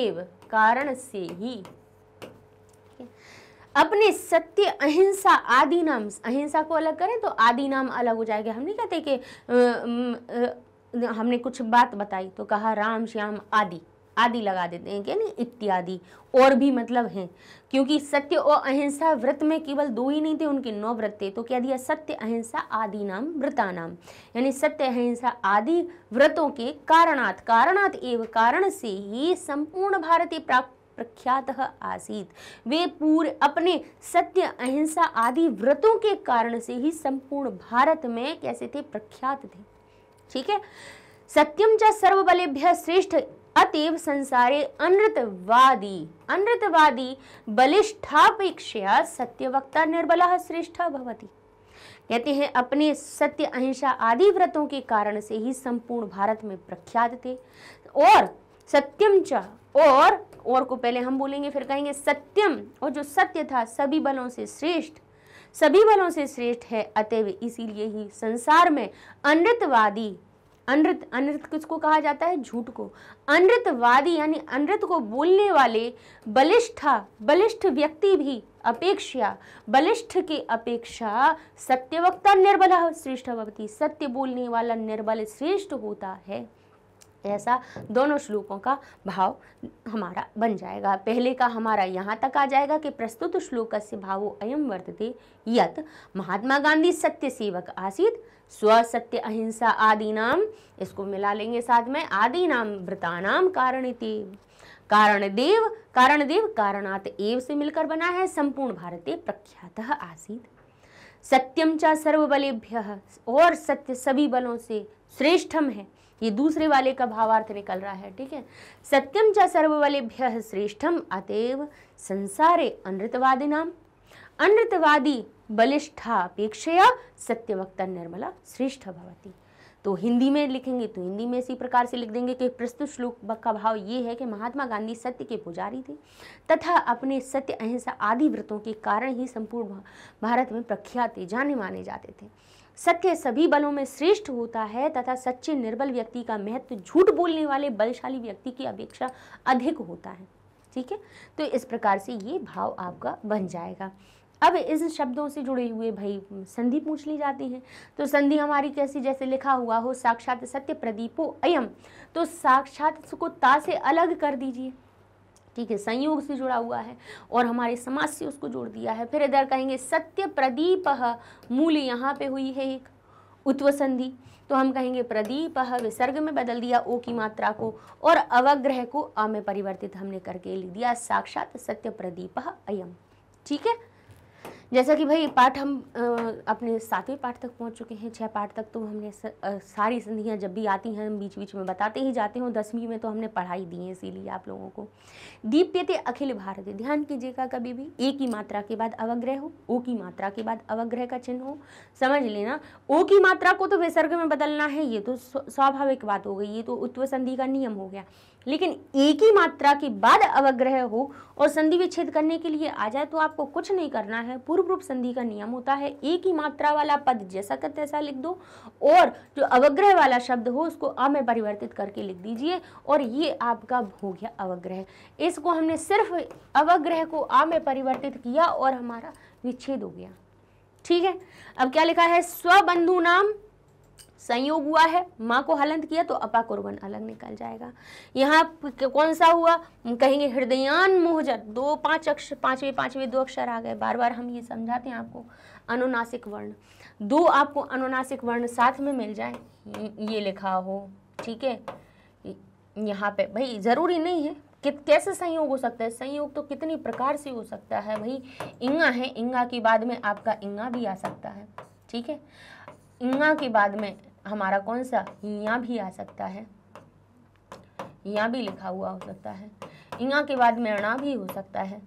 एव कारण से ही सके अपने सत्य अहिंसा आदि नाम अहिंसा को अलग करें तो आदि नाम अलग हो जाएगा हम नहीं कहते कि हमने कुछ बात बताई तो कहा राम श्याम आदि आदि लगा देते हैं नहीं इत्यादि और भी मतलब हैं क्योंकि सत्य और अहिंसा व्रत में केवल दो ही नहीं थे उनके नौ व्रत थे तो क्या दिया सत्य अहिंसा आदि नाम व्रता नाम यानी सत्य अहिंसा आदि व्रतों के कारणात कारणात एवं कारण से ही संपूर्ण भारतीय प्राप्त प्रख्यात आसीत वे पूर्व अपने सत्य अहिंसा आदि व्रतों के कारण से ही संपूर्ण भारत में कैसे थे प्रख्यात थे ठीक है सत्यम च सर्वबलेभ्य श्रेष्ठ अतएव संसारे अनृतवादी अनृतवादी बलिष्ठापेक्षा सत्यवक्ता निर्बल श्रेष्ठ भवति कहते हैं अपने सत्य अहिंसा आदि व्रतों के कारण से ही संपूर्ण भारत में प्रख्यात थे और सत्यम च और और को पहले हम बोलेंगे फिर कहेंगे सत्यम और जो सत्य था सभी बलों से श्रेष्ठ सभी बलों से श्रेष्ठ है अतएव इसीलिए ही संसार में अनृतवादी अनृत अनृत किसको कहा जाता है झूठ को अनृतवादी यानी अनृत को बोलने वाले बलिष्ठा बलिष्ठ व्यक्ति भी अपेक्षा बलिष्ठ की अपेक्षा सत्यवक्ता निर्बल श्रेष्ठवती सत्य बोलने वाला निर्बल श्रेष्ठ होता है ऐसा दोनों श्लोकों का भाव हमारा बन जाएगा पहले का हमारा यहाँ तक आ जाएगा कि प्रस्तुत श्लोक से भावो अयम वर्तते यत महात्मा गांधी सत्य सेवक आसित स्वसत्य अहिंसा आदि नाम इसको मिला लेंगे साथ में आदि नाम वृतानाम कारणिति कारण देव कारण देव कारणात एव से मिलकर बना है संपूर्ण भारतीय प्रख्यात आसित सत्यम चा सर्वबलेभ्य और सत्य सभी बलों से श्रेष्ठम है ये दूसरे वाले का भावार्थ निकल रहा है ठीक है सत्यम च सर्वबलेभ्य श्रेष्ठम अतएव संसारे नाम अनृतवादी सत्य सत्यवक्ता निर्मला श्रेष्ठ भवती तो हिंदी में लिखेंगे तो हिंदी में इसी प्रकार से लिख देंगे कि प्रस्तुत श्लोक का भाव ये है कि महात्मा गांधी सत्य के पुजारी थे तथा अपने सत्य अहिंसा आदि व्रतों के कारण ही संपूर्ण भारत में प्रख्यात थे जाने माने जाते थे सत्य सभी बलों में श्रेष्ठ होता है तथा सच्चे निर्बल व्यक्ति का महत्व झूठ बोलने वाले बलशाली व्यक्ति की अपेक्षा अधिक होता है ठीक है तो इस प्रकार से ये भाव आपका बन जाएगा अब इन शब्दों से जुड़े हुए भाई संधि पूछ ली जाती है तो संधि हमारी कैसी जैसे लिखा हुआ हो साक्षात सत्य प्रदीपो अयम तो साक्षात को ता से अलग कर दीजिए ठीक है संयोग से जुड़ा हुआ है और हमारे समाज से उसको जोड़ दिया है फिर इधर कहेंगे सत्य प्रदीप मूल यहाँ पे हुई है एक उत्व संधि तो हम कहेंगे प्रदीप विसर्ग में बदल दिया ओ की मात्रा को और अवग्रह को अ में परिवर्तित हमने करके लिख दिया साक्षात सत्य प्रदीप अयम ठीक है जैसा कि भाई पाठ हम अपने सातवें पाठ तक पहुंच चुके हैं छह पाठ तक तो हमने स, सारी संधियां जब भी आती हैं हम बीच बीच में बताते ही जाते हैं दसवीं में तो हमने पढ़ाई दी है इसीलिए आप लोगों को दीप्य थे अखिल भारत ध्यान कीजिएगा कभी भी ए की मात्रा के बाद अवग्रह हो ओ की मात्रा के बाद अवग्रह का चिन्ह हो समझ लेना ओ की मात्रा को तो विसर्ग में बदलना है ये तो स्वाभाविक बात हो गई ये तो उत्व संधि का नियम हो गया लेकिन एक ही मात्रा के बाद अवग्रह हो और संधि विच्छेद करने के लिए आ जाए तो आपको कुछ नहीं करना है पूर्व रूप संधि का नियम होता है एक ही मात्रा वाला पद जैसा का तैसा लिख दो और जो अवग्रह वाला शब्द हो उसको अ में परिवर्तित करके लिख दीजिए और ये आपका हो गया अवग्रह इसको हमने सिर्फ अवग्रह को आ में परिवर्तित किया और हमारा विच्छेद हो गया ठीक है अब क्या लिखा है स्वबंधु नाम संयोग हुआ है माँ को हलंत किया तो अपा अलग निकल जाएगा यहाँ कौन सा हुआ कहेंगे हृदयान मोहजर दो पांच अक्षर पांचवें पांचवें दो अक्षर आ गए बार बार हम ये समझाते हैं आपको अनुनासिक वर्ण दो आपको अनुनासिक वर्ण साथ में मिल जाए ये लिखा हो ठीक है यहाँ पे भाई ज़रूरी नहीं है कि कैसे संयोग हो सकता है संयोग तो कितनी प्रकार से हो सकता है भाई इंगा है इंगा के बाद में आपका इंगा भी आ सकता है ठीक है इंगा के बाद में हमारा कौन सा यहाँ भी आ सकता है यहाँ भी लिखा हुआ हो सकता है यहाँ के बाद में भी हो सकता है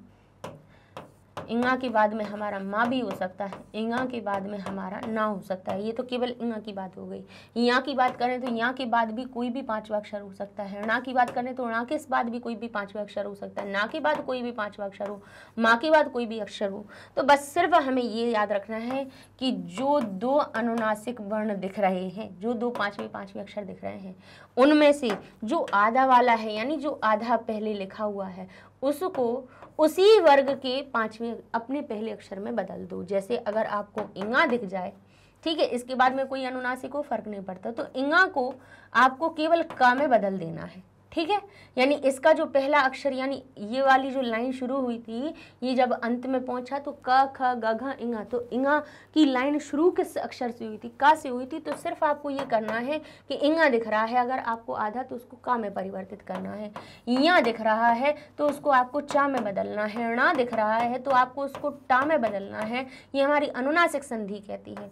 इंगा के बाद में हमारा माँ भी हो सकता है इंगा के बाद में हमारा ना हो सकता है ये तो केवल इंगा की बात हो गई यहाँ की बात करें तो यहाँ के बाद भी कोई भी पांचवा अक्षर हो सकता है ना की बात करें तो ना के बाद भी कोई भी पांचवा अक्षर हो सकता है ना के बाद कोई भी पांचवा अक्षर हो माँ के बाद कोई भी अक्षर हो तो बस सिर्फ हमें ये याद रखना है कि जो दो अनुनासिक वर्ण दिख रहे हैं जो दो पाँचवें पाँचवें अक्षर दिख रहे हैं उनमें से जो आधा वाला है यानी जो आधा पहले लिखा हुआ है उसको उसी वर्ग के पांचवें अपने पहले अक्षर में बदल दो जैसे अगर आपको इंगा दिख जाए ठीक है इसके बाद में कोई अनुनासिक को फर्क नहीं पड़ता तो इंगा को आपको केवल का में बदल देना है ठीक है यानी इसका जो पहला अक्षर यानी ये वाली जो लाइन शुरू हुई थी ये जब अंत में पहुंचा तो क ख ग घ इंगा तो इंगा की लाइन शुरू किस अक्षर से हुई थी का से हुई थी तो सिर्फ आपको ये करना है कि इंगा दिख रहा है अगर आपको आधा तो उसको का में परिवर्तित करना है या दिख रहा है तो उसको आपको चा में बदलना है ना दिख रहा है तो आपको उसको टा में बदलना है ये हमारी अनुनासिक संधि कहती है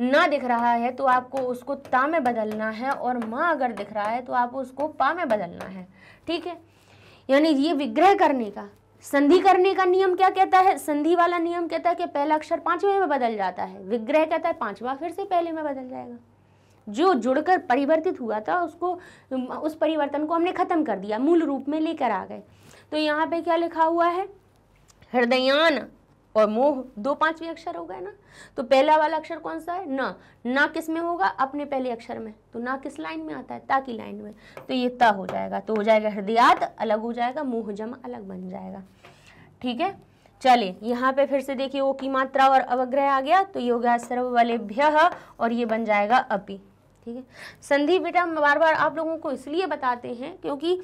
ना दिख रहा है तो आपको उसको ता में बदलना है और माँ अगर दिख रहा है तो आपको उसको पा में बदलना है ठीक है यानी ये विग्रह करने का संधि करने का नियम क्या कहता है संधि वाला नियम कहता है कि पहला अक्षर पांचवें में बदल जाता है विग्रह कहता है पांचवा फिर से पहले में बदल जाएगा जो जुड़कर परिवर्तित हुआ था उसको उस परिवर्तन को हमने खत्म कर दिया मूल रूप में लेकर आ गए तो यहाँ पे क्या लिखा हुआ है हृदयान और मोह दो पांचवी अक्षर हो गए ना तो पहला वाला अक्षर कौन सा है ना ना किस में होगा अपने पहले अक्षर में तो ना किस लाइन में आता है ता की लाइन में तो ये ता हो जाएगा तो हो जाएगा हृदयात अलग हो जाएगा मोह जमा अलग बन जाएगा ठीक है चलिए यहाँ पे फिर से देखिए ओ की मात्रा और अवग्रह आ गया तो ये हो गया सर्व वाले भय और ये बन जाएगा अपी ठीक है संधि बेटा बार बार आप लोगों को इसलिए बताते हैं क्योंकि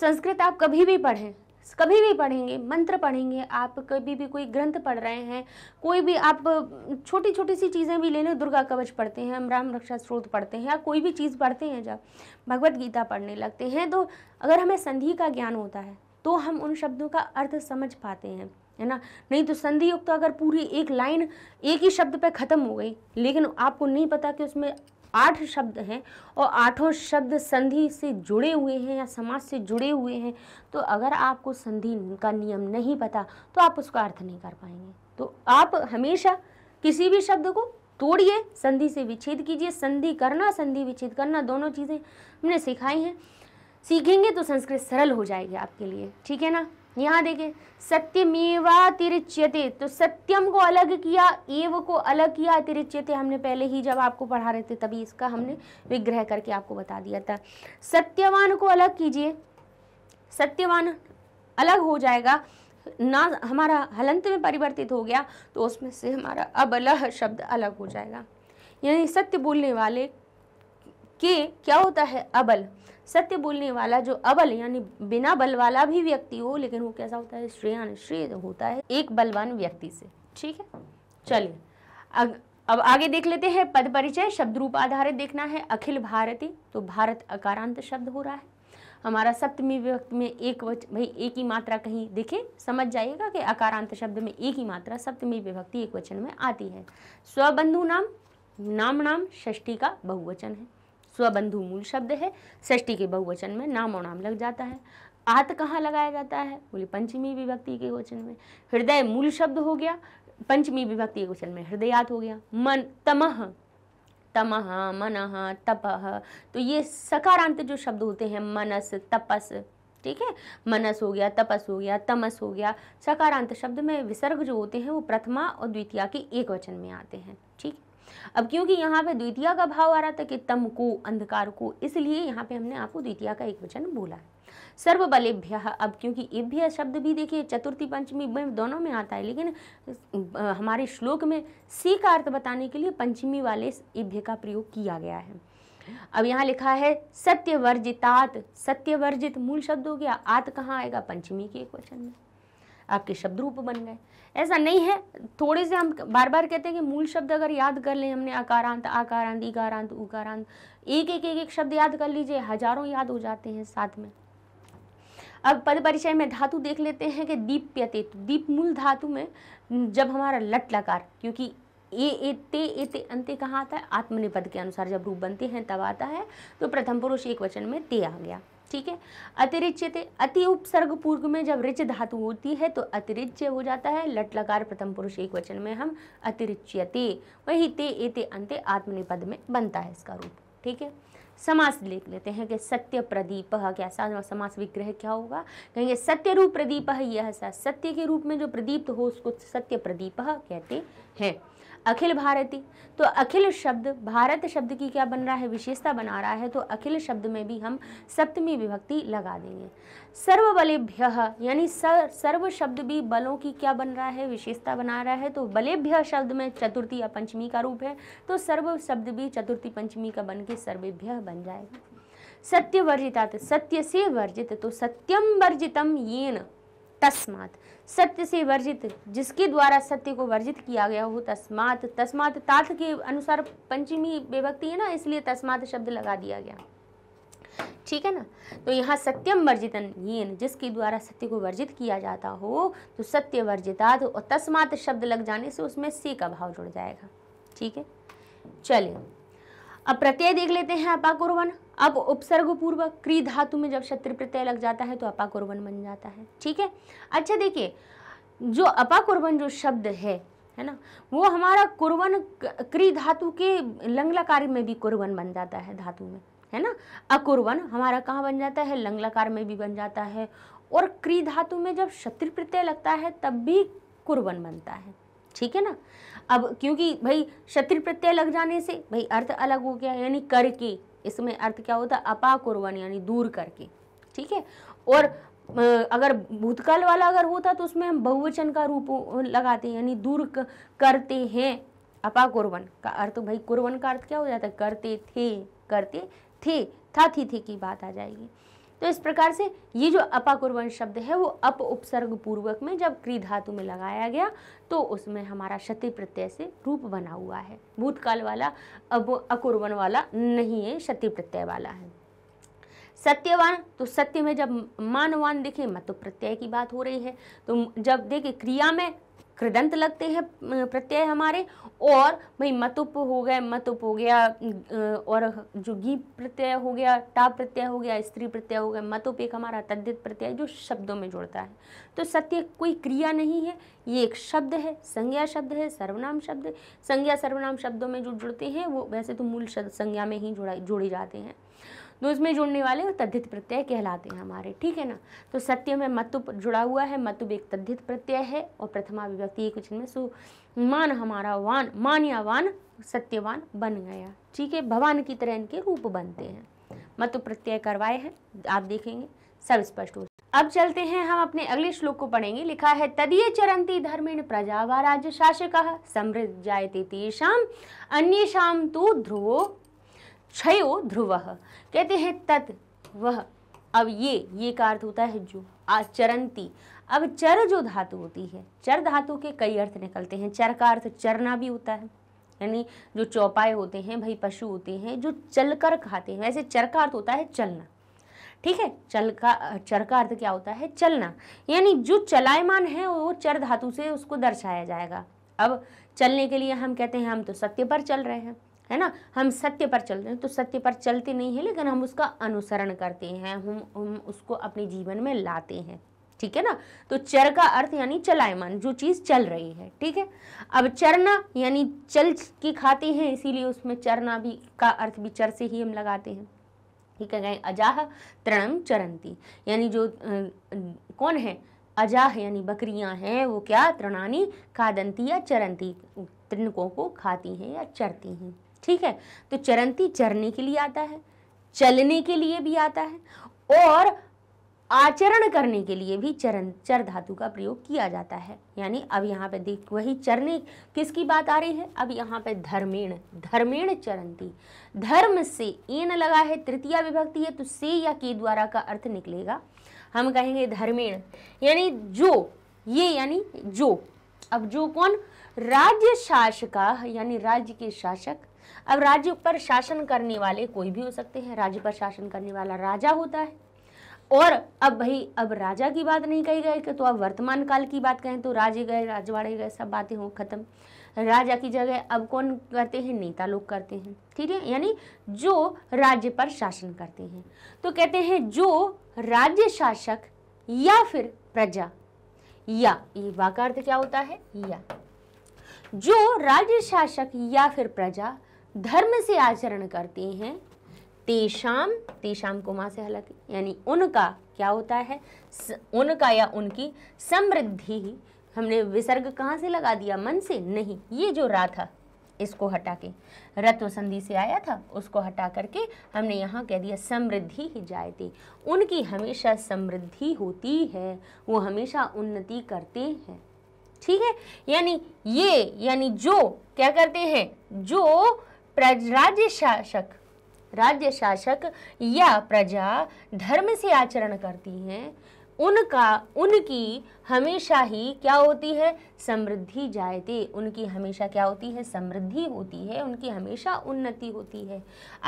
संस्कृत आप कभी भी पढ़ें कभी भी पढ़ेंगे मंत्र पढ़ेंगे आप कभी भी कोई ग्रंथ पढ़ रहे हैं कोई भी आप छोटी छोटी सी चीज़ें भी ले लें दुर्गा कवच पढ़ते हैं हम राम रक्षा स्रोत पढ़ते हैं या कोई भी चीज़ पढ़ते हैं जब भगवत गीता पढ़ने लगते हैं तो अगर हमें संधि का ज्ञान होता है तो हम उन शब्दों का अर्थ समझ पाते हैं है ना नहीं तो संधि युक्त तो अगर पूरी एक लाइन एक ही शब्द पे ख़त्म हो गई लेकिन आपको नहीं पता कि उसमें आठ शब्द हैं और आठों शब्द संधि से जुड़े हुए हैं या समाज से जुड़े हुए हैं तो अगर आपको संधि का नियम नहीं पता तो आप उसका अर्थ नहीं कर पाएंगे तो आप हमेशा किसी भी शब्द को तोड़िए संधि से विच्छेद कीजिए संधि करना संधि विच्छेद करना दोनों चीज़ें हमने सिखाई हैं सीखेंगे तो संस्कृत सरल हो जाएगी आपके लिए ठीक है ना यहाँ देखिए सत्यमेवा तिरिच्यते तो सत्यम को अलग किया एव को अलग किया तिरिच्यते हमने पहले ही जब आपको पढ़ा रहे थे तभी इसका हमने विग्रह करके आपको बता दिया था सत्यवान को अलग कीजिए सत्यवान अलग हो जाएगा ना हमारा हलंत में परिवर्तित हो गया तो उसमें से हमारा अबलह शब्द अलग हो जाएगा यानी सत्य बोलने वाले के क्या होता है अबल सत्य बोलने वाला जो अबल यानी बिना बल वाला भी व्यक्ति हो लेकिन वो कैसा होता है श्रेयान श्रेय होता है एक बलवान व्यक्ति से ठीक है चलिए अब आगे देख लेते हैं पद परिचय शब्द रूप आधारित देखना है अखिल भारती तो भारत अकारांत शब्द हो रहा है हमारा सप्तमी विभक्त में एक वच भाई एक ही मात्रा कहीं देखे समझ जाइएगा कि अकारांत शब्द में एक ही मात्रा सप्तमी विभक्ति एक वचन में आती है स्वबंधु नाम नाम नाम षष्ठी का बहुवचन है स्वबंधु मूल शब्द है षष्टी के बहुवचन में नाम और नाम लग जाता है आत कहाँ लगाया जाता है बोले पंचमी विभक्ति के वचन में हृदय मूल शब्द हो गया पंचमी विभक्ति के वचन में हृदयात हो गया मन तमह तमह मनह तपह तो ये सकारांत जो शब्द होते हैं मनस तपस ठीक है मनस हो गया तपस हो गया तमस हो गया सकारांत शब्द में विसर्ग जो होते हैं वो प्रथमा और द्वितीया के एक वचन में आते हैं ठीक है अब क्योंकि यहाँ पे द्वितीय का भाव आ रहा था कि तम को अंधकार को इसलिए यहाँ पे हमने आपको द्वितीय का एक वचन बोला है सर्वबलेभ्य अब क्योंकि इभ्य शब्द भी देखिए चतुर्थी पंचमी दोनों में आता है लेकिन हमारे श्लोक में सी का अर्थ बताने के लिए पंचमी वाले इभ्य का प्रयोग किया गया है अब यहाँ लिखा है सत्यवर्जितात सत्यवर्जित मूल शब्द हो गया आत कहाँ आएगा पंचमी के एक वचन में आपके शब्द रूप बन गए ऐसा नहीं है थोड़े से हम बार बार कहते हैं कि मूल शब्द अगर याद कर लें हमने आकारांत आकारांत इकारांत उकारांत एक एक एक एक शब्द याद कर लीजिए हजारों याद हो जाते हैं साथ में अब पद परिचय में धातु देख लेते हैं कि दीप्यते दीप मूल धातु में जब हमारा लट लकार क्योंकि ए ए ते ए ते अंत्य कहाँ आता है आत्मनिपद के अनुसार जब रूप बनते हैं तब आता है तो प्रथम पुरुष एक वचन में ते आ गया ठीक है अतिरिच्यते अति उपसर्ग पूर्व में जब रिच धातु होती है तो अतिरिच्य हो जाता है लट लकार प्रथम पुरुष एक वचन में हम अतिरिच्यते वही ते एते अंते आत्मनिपद में बनता है इसका रूप ठीक है समास लिख लेते हैं कि सत्य प्रदीप क्या समास विग्रह क्या होगा कहेंगे सत्य रूप प्रदीप यह सत्य के रूप में जो प्रदीप्त हो उसको सत्य प्रदीप कहते हैं अखिल भारती तो अखिल शब्द भारत शब्द की क्या बन रहा है विशेषता बना रहा है तो अखिल शब्द में भी हम सप्तमी विभक्ति लगा देंगे सर्वबलेभ्य यानी सर्व शब्द भी बलों की क्या बन रहा है विशेषता बना रहा है तो बलेभ्य शब्द में चतुर्थी या पंचमी का रूप है तो सर्व शब्द भी चतुर्थी पंचमी का बन के सर्वेभ्य बन जाएगा सत्य वर्जिता सत्य से वर्जित तो सत्यम वर्जितम येन तस्मात सत्य से वर्जित जिसके द्वारा सत्य को वर्जित किया गया हो तस्मात तस्मात ताथ के अनुसार पंचमी विभक्ति है ना इसलिए तस्मात शब्द लगा दिया गया ठीक है ना तो यहाँ सत्यम वर्जितन जिसके द्वारा सत्य को वर्जित किया जाता हो तो सत्य वर्जितात और तस्मात शब्द लग जाने से उसमें से का भाव जुड़ जाएगा ठीक है चलिए अब प्रत्यय देख लेते हैं अपाकुर्वन अब उपसर्ग पूर्वक क्री धातु में जब शत्रु प्रत्यय लग जाता है तो अपाकुर्बन बन जाता है ठीक है अच्छा देखिए जो अपाकुर्बन जो शब्द है है ना वो हमारा कुरवन क्री धातु के लंगलाकार में भी कुर्बन बन जाता है धातु में है ना अकुर्बन हमारा कहाँ बन जाता है लंगलाकार में भी बन जाता है और क्री धातु में जब शत्रु प्रत्यय लगता है तब भी कुर्बन बनता है ठीक है ना अब क्योंकि भाई शत्रु प्रत्यय लग जाने से भाई अर्थ अलग हो गया यानी करके इसमें अर्थ क्या होता है अपाकुर्वन यानी दूर करके ठीक है और अगर भूतकाल वाला अगर होता तो उसमें हम बहुवचन का रूप लगाते हैं यानी दूर करते हैं अपाकुर्वन का अर्थ भाई कुर्वन का अर्थ क्या हो जाता है करते थे करते थे था थी थे की बात आ जाएगी तो इस प्रकार से ये जो अपाकुर्वन शब्द है वो अप उपसर्ग पूर्वक में जब क्री धातु में लगाया गया तो उसमें हमारा क्षति प्रत्यय से रूप बना हुआ है भूतकाल वाला अब अकुर्वन वाला नहीं है क्षति प्रत्यय वाला है सत्यवान तो सत्य में जब मानवान दिखे मत तो प्रत्यय की बात हो रही है तो जब देखे क्रिया में कृदंत लगते हैं प्रत्यय हमारे और भाई मतुप हो गए मतुप हो गया और जो गी प्रत्यय हो गया टा प्रत्यय हो गया स्त्री प्रत्यय हो गया मतुप एक हमारा तद्धित प्रत्यय जो शब्दों में जुड़ता है तो सत्य कोई क्रिया नहीं है ये एक शब्द है संज्ञा शब्द है सर्वनाम शब्द संज्ञा सर्वनाम शब्दों में जो जुड़ते हैं वो वैसे तो मूल संज्ञा में ही जुड़ा जोड़े जाते हैं दो तो इसमें जुड़ने वाले वो तद्धित प्रत्यय कहलाते हैं हमारे ठीक है ना तो सत्य में मतु जुड़ा हुआ है मतुब एक तद्धित प्रत्यय है और प्रथमा विभक्ति एक वचन में सो मान हमारा वान मान या वान सत्यवान बन गया ठीक है भवान की तरह इनके रूप बनते हैं मतु प्रत्यय करवाए हैं आप देखेंगे सब स्पष्ट हो अब चलते हैं हम अपने अगले श्लोक को पढ़ेंगे लिखा है तदीय चरंती धर्मेण प्रजा व राज्य शासक समृद्ध जायते तेषाम अन्येषाम तो ध्रुवो क्षयो ध्रुव कहते हैं तत् वह अब ये ये का अर्थ होता है जो आचरंती अब चर जो धातु होती है चर धातु के कई अर्थ निकलते हैं चर का अर्थ चरना भी होता है यानी जो चौपाए होते हैं भाई पशु होते हैं जो चलकर खाते हैं वैसे चर का अर्थ होता है चलना ठीक है चल का चर का अर्थ क्या होता है चलना यानी जो चलायमान है वो चर धातु से उसको दर्शाया जाएगा अब चलने के लिए हम कहते हैं हम तो सत्य पर चल रहे हैं है ना हम सत्य पर चलते हैं तो सत्य पर चलते नहीं हैं लेकिन हम उसका अनुसरण करते हैं हम हम उसको अपने जीवन में लाते हैं ठीक है ना तो चर का अर्थ यानी चलायमान जो चीज़ चल रही है ठीक है अब चरना यानी चल की खाते हैं इसीलिए उसमें चरना भी का अर्थ भी चर से ही हम लगाते हैं ठीक है गए अजाह तृणम चरंती यानी जो आ, कौन है अजाह यानी बकरियां हैं वो क्या तृणानी खादंती या चरंती तृणकों को खाती हैं या चरती हैं ठीक है तो चरंती चरने के लिए आता है चलने के लिए भी आता है और आचरण करने के लिए भी चरण चर धातु का प्रयोग किया जाता है यानी अब यहाँ पे देख वही चरने किसकी बात आ रही है अब यहाँ पे धर्मेण धर्मेण चरंती धर्म से एन लगा है तृतीय विभक्ति है तो से या के द्वारा का अर्थ निकलेगा हम कहेंगे धर्मेण यानी जो ये यानी जो अब जो कौन राज्य शासका यानी राज्य के शासक अब राज्य पर शासन करने वाले कोई भी हो सकते हैं राज्य पर शासन करने वाला राजा होता है और अब भाई अब राजा की बात नहीं कही गई तो अब वर्तमान काल की बात कहें तो राजे गए राजवाड़े गए सब बातें हों खत्म राजा की जगह अब कौन करते हैं नेता लोग करते हैं ठीक है यानी जो राज्य पर शासन करते हैं तो कहते हैं जो राज्य शासक या फिर प्रजा या ये वाकार्थ क्या होता है या जो राज्य शासक या फिर प्रजा धर्म से आचरण करते हैं तेषाम तेषाम को माँ से हालांकि यानी उनका क्या होता है स, उनका या उनकी समृद्धि हमने विसर्ग कहाँ से लगा दिया मन से नहीं ये जो रा था इसको हटा के रत्व संधि से आया था उसको हटा करके हमने यहाँ कह दिया समृद्धि ही जायते उनकी हमेशा समृद्धि होती है वो हमेशा उन्नति करते हैं ठीक है यानी ये यानी जो क्या करते हैं जो राज्य शासक राज्य शासक या प्रजा धर्म से आचरण करती हैं उनका उनकी हमेशा ही क्या होती है समृद्धि जायते उनकी हमेशा क्या होती है समृद्धि होती है उनकी हमेशा उन्नति होती है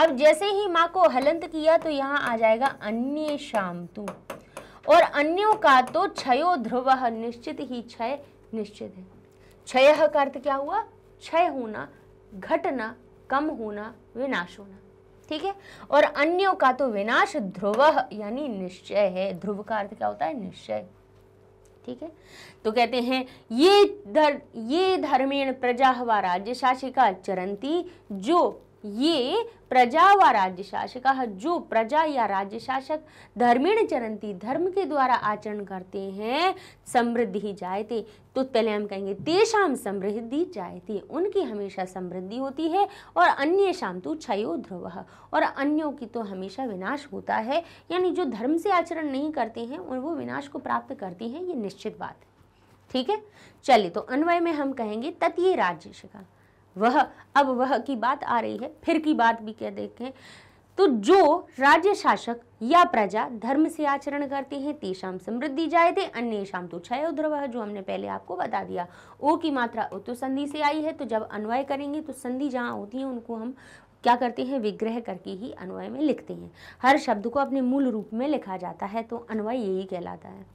अब जैसे ही माँ को हलंत किया तो यहाँ आ जाएगा अन्य शाम तू और अन्यों का तो क्षयो ध्रुव निश्चित ही क्षय निश्चित है क्षय का अर्थ क्या हुआ क्षय होना घटना कम होना विनाश होना ठीक है और अन्यों का तो विनाश ध्रुव यानी निश्चय है ध्रुव का अर्थ क्या होता है निश्चय ठीक है तो कहते हैं ये धर ये धर्मेण प्रजा व राज्य शासिका चरंती जो ये प्रजा व राज्य शासक जो प्रजा या राज्य शासक धर्मेण चरंती धर्म के द्वारा आचरण करते हैं समृद्धि जायते तो पहले हम कहेंगे तेषाम समृद्धि जायते उनकी हमेशा समृद्धि होती है और अन्य शाम तो क्षयो ध्रुव और अन्यों की तो हमेशा विनाश होता है यानी जो धर्म से आचरण नहीं करते हैं और वो विनाश को प्राप्त करती हैं ये निश्चित बात है ठीक है चलिए तो अन्वय में हम कहेंगे ततीय राज्य शिका वह अब वह की बात आ रही है फिर की बात भी क्या देखें तो जो राज्य शासक या प्रजा धर्म से आचरण करते हैं तेषाम समृद्धि जाए थे अन्य शाम तो क्षय उद्रव जो हमने पहले आपको बता दिया ओ की मात्रा तो संधि से आई है तो जब अन्वय करेंगे तो संधि जहाँ होती है उनको हम क्या करते हैं विग्रह करके ही अन्वय में लिखते हैं हर शब्द को अपने मूल रूप में लिखा जाता है तो अन्वय यही कहलाता है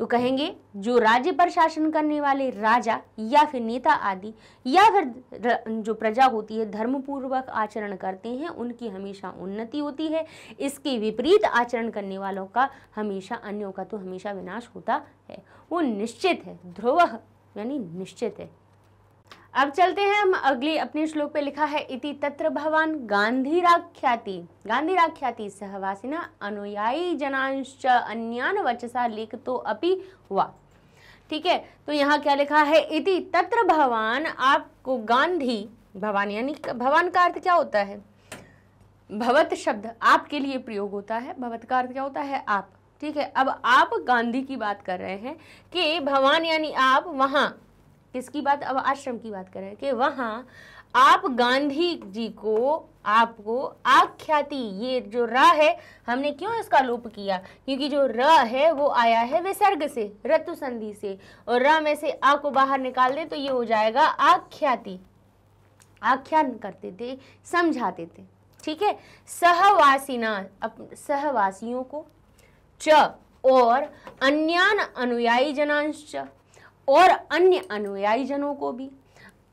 तो कहेंगे जो राज्य पर शासन करने वाले राजा या फिर नेता आदि या फिर जो प्रजा होती है धर्मपूर्वक आचरण करते हैं उनकी हमेशा उन्नति होती है इसके विपरीत आचरण करने वालों का हमेशा अन्यों का तो हमेशा विनाश होता है वो निश्चित है ध्रुव यानी निश्चित है अब चलते हैं हम अगले अपने श्लोक पे लिखा है इति तत्र भवान गांधी राख्याति गांधी राख्याति सहवासिना अनुयायी जनांश्च अन्यान वचसा लेख तो अपि हुआ ठीक है तो यहाँ क्या लिखा है इति तत्र भवान आपको गांधी भवान यानी भवान का अर्थ क्या होता है भवत शब्द आपके लिए प्रयोग होता है भवत का अर्थ क्या होता है आप ठीक है अब आप गांधी की बात कर रहे हैं कि भगवान यानी आप वहाँ किसकी बात अब आश्रम की बात करें कि वहाँ आप गांधी जी को आपको आख्याति ये जो र है हमने क्यों इसका लोप किया क्योंकि जो र है वो आया है विसर्ग से रतु संधि से और र में से आ को बाहर निकाल दें तो ये हो जाएगा आख्याति आख्यान करते थे समझाते थे ठीक है सहवासिना अप सहवासियों को च और अन्यान अनुयायी जनांश और अन्य अनुयायी जनों को भी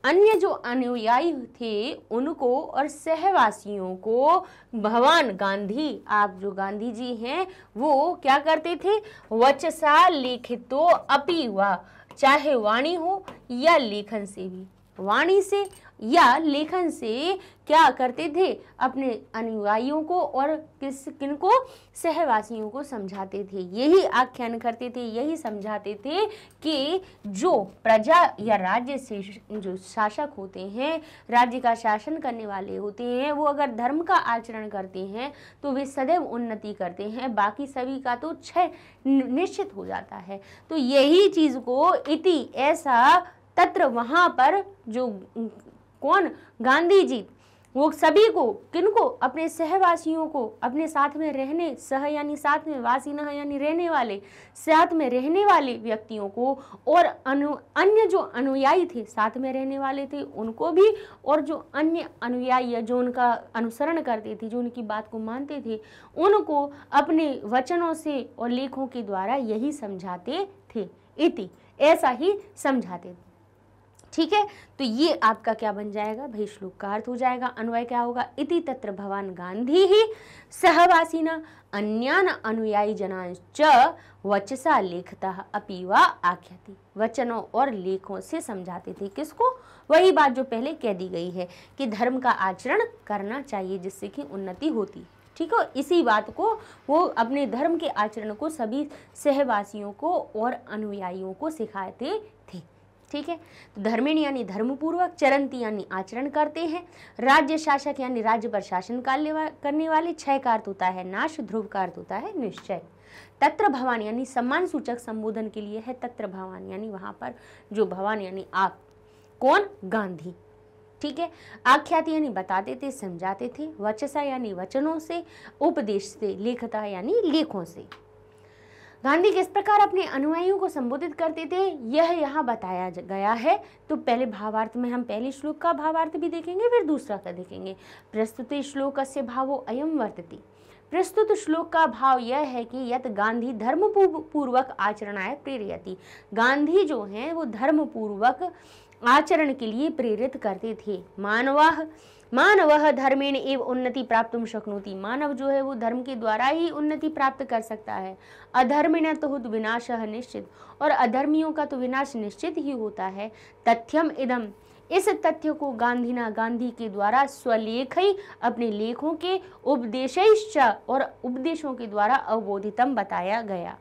अन्य जो अनुयायी थे उनको और सहवासियों को भगवान गांधी आप जो गांधी जी हैं वो क्या करते थे वचसा लिखितो अपी वा चाहे वाणी हो या लेखन से भी वाणी से या लेखन से क्या करते थे अपने अनुयायियों को और किस किन को सहवासियों को समझाते थे यही आख्यान करते थे यही समझाते थे कि जो प्रजा या राज्य से जो शासक होते हैं राज्य का शासन करने वाले होते हैं वो अगर धर्म का आचरण करते हैं तो वे सदैव उन्नति करते हैं बाकी सभी का तो क्षय निश्चित हो जाता है तो यही चीज़ को इति ऐसा तत्र वहाँ पर जो कौन गांधी जी वो सभी को किनको अपने सहवासियों को अपने साथ में रहने सह यानी साथ में वासी न यानी रहने वाले साथ में रहने वाले व्यक्तियों को और अनु अन्य जो अनुयायी थे साथ में रहने वाले थे उनको भी और जो अन्य अनुयायी जो उनका अनुसरण करते थे जो उनकी बात को मानते थे उनको अपने वचनों से और लेखों के द्वारा यही समझाते थे इति ऐसा ही समझाते थे ठीक है तो ये आपका क्या बन जाएगा भाई श्लोक का अर्थ हो जाएगा अन्वय क्या होगा इति तत्र भगवान गांधी ही न अन्यान अनुयायी जनांच वचसा लेखता अपी व आख्याति वचनों और लेखों से समझाते थे किसको वही बात जो पहले कह दी गई है कि धर्म का आचरण करना चाहिए जिससे कि उन्नति होती है ठीक है इसी बात को वो अपने धर्म के आचरण को सभी सहवासियों को और अनुयायियों को सिखाते ठीक है तो धर्मिण यानी धर्मपूर्वक चरंत यानी आचरण करते हैं राज्य शासक यानी राज्य पर शासन करने वाले छह का अर्थ होता है नाश ध्रुव का अर्थ होता है निश्चय तत्र भवान यानी सम्मान सूचक संबोधन के लिए है तत्र भवान यानी वहाँ पर जो भवान यानी आप कौन गांधी ठीक है आख्यात यानी बताते थे समझाते थे वचसा यानी वचनों से उपदेश से लेखता यानी लेखों से गांधी किस प्रकार अपने अनुयायियों को संबोधित करते थे यह यहाँ बताया गया है तो पहले भावार्थ में हम पहले श्लोक का भावार्थ भी देखेंगे फिर दूसरा का देखेंगे प्रस्तुत श्लोक से भावो अयम वर्तती प्रस्तुत श्लोक का भाव यह है कि यत गांधी धर्म पूर्वक आचरणाय प्रेरयति गांधी जो हैं वो धर्म पूर्वक आचरण के लिए प्रेरित करते थे मानवाह मानव धर्मेण एवं उन्नति प्राप्त शक्नोति मानव जो है वो धर्म के द्वारा ही उन्नति प्राप्त कर सकता है अधर्म न तो विनाश विनाश निश्चित और अधर्मियों का तो विनाश निश्चित ही होता है तथ्यम इदम इस तथ्य को गांधीना गांधी के द्वारा स्वलेख ही अपने लेखों के उपदेश और उपदेशों के द्वारा अवबोधितम बताया गया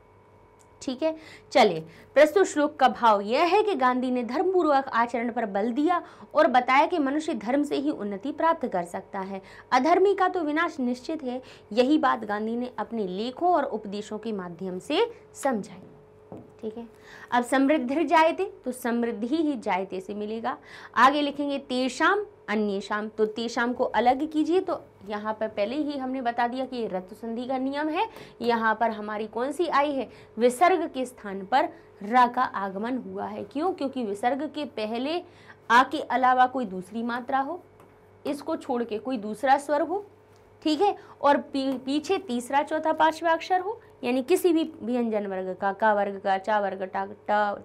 ठीक है चले प्रस्तुत श्लोक का भाव यह है कि गांधी ने धर्मपूर्वक आचरण पर बल दिया और बताया कि मनुष्य धर्म से ही उन्नति प्राप्त कर सकता है अधर्मी का तो विनाश निश्चित है यही बात गांधी ने अपने लेखों और उपदेशों के माध्यम से समझाई ठीक है अब समृद्ध जायते तो समृद्धि ही जायते से मिलेगा आगे लिखेंगे तेषाम अन्य शाम तो तेषाम को अलग कीजिए तो यहाँ पर पहले ही हमने बता दिया कि ये संधि का नियम है यहाँ पर हमारी कौन सी आई है विसर्ग के स्थान पर रा का आगमन हुआ है क्यों क्योंकि विसर्ग के पहले आ के अलावा कोई दूसरी मात्रा हो इसको छोड़ के कोई दूसरा स्वर हो ठीक है और पी, पीछे तीसरा चौथा पांचवा अक्षर हो यानी किसी भी व्यंजन वर्ग का का वर्ग का चा वर्ग टा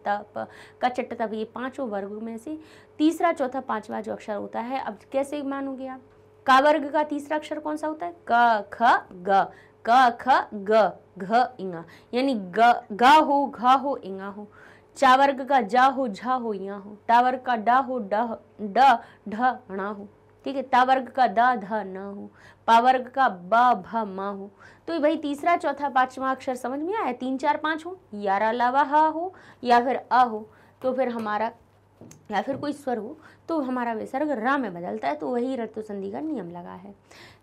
ट प का तब ये पांचों वर्ग में से तीसरा चौथा पांचवा जो अक्षर होता है अब कैसे मानोगे आप का वर्ग का तीसरा अक्षर कौन सा होता है क ख ग क ख ग घ इंगा यानी ग गा हो घा हो इंगा हो चा वर्ग का जा हो झा हो या हो टा वर्ग का डा हो डा ड ढ णा हो ठीक है ता वर्ग का दा ध न हो पा वर्ग का बा भ म हो तो भाई तीसरा चौथा पांचवा अक्षर समझ में आया तीन चार पाँच हो यारा लावा हा हो या फिर अ हो तो फिर हमारा या फिर कोई स्वर हो तो हमारा विसर्ग रा में बदलता है तो वही रत्व संधि का नियम लगा है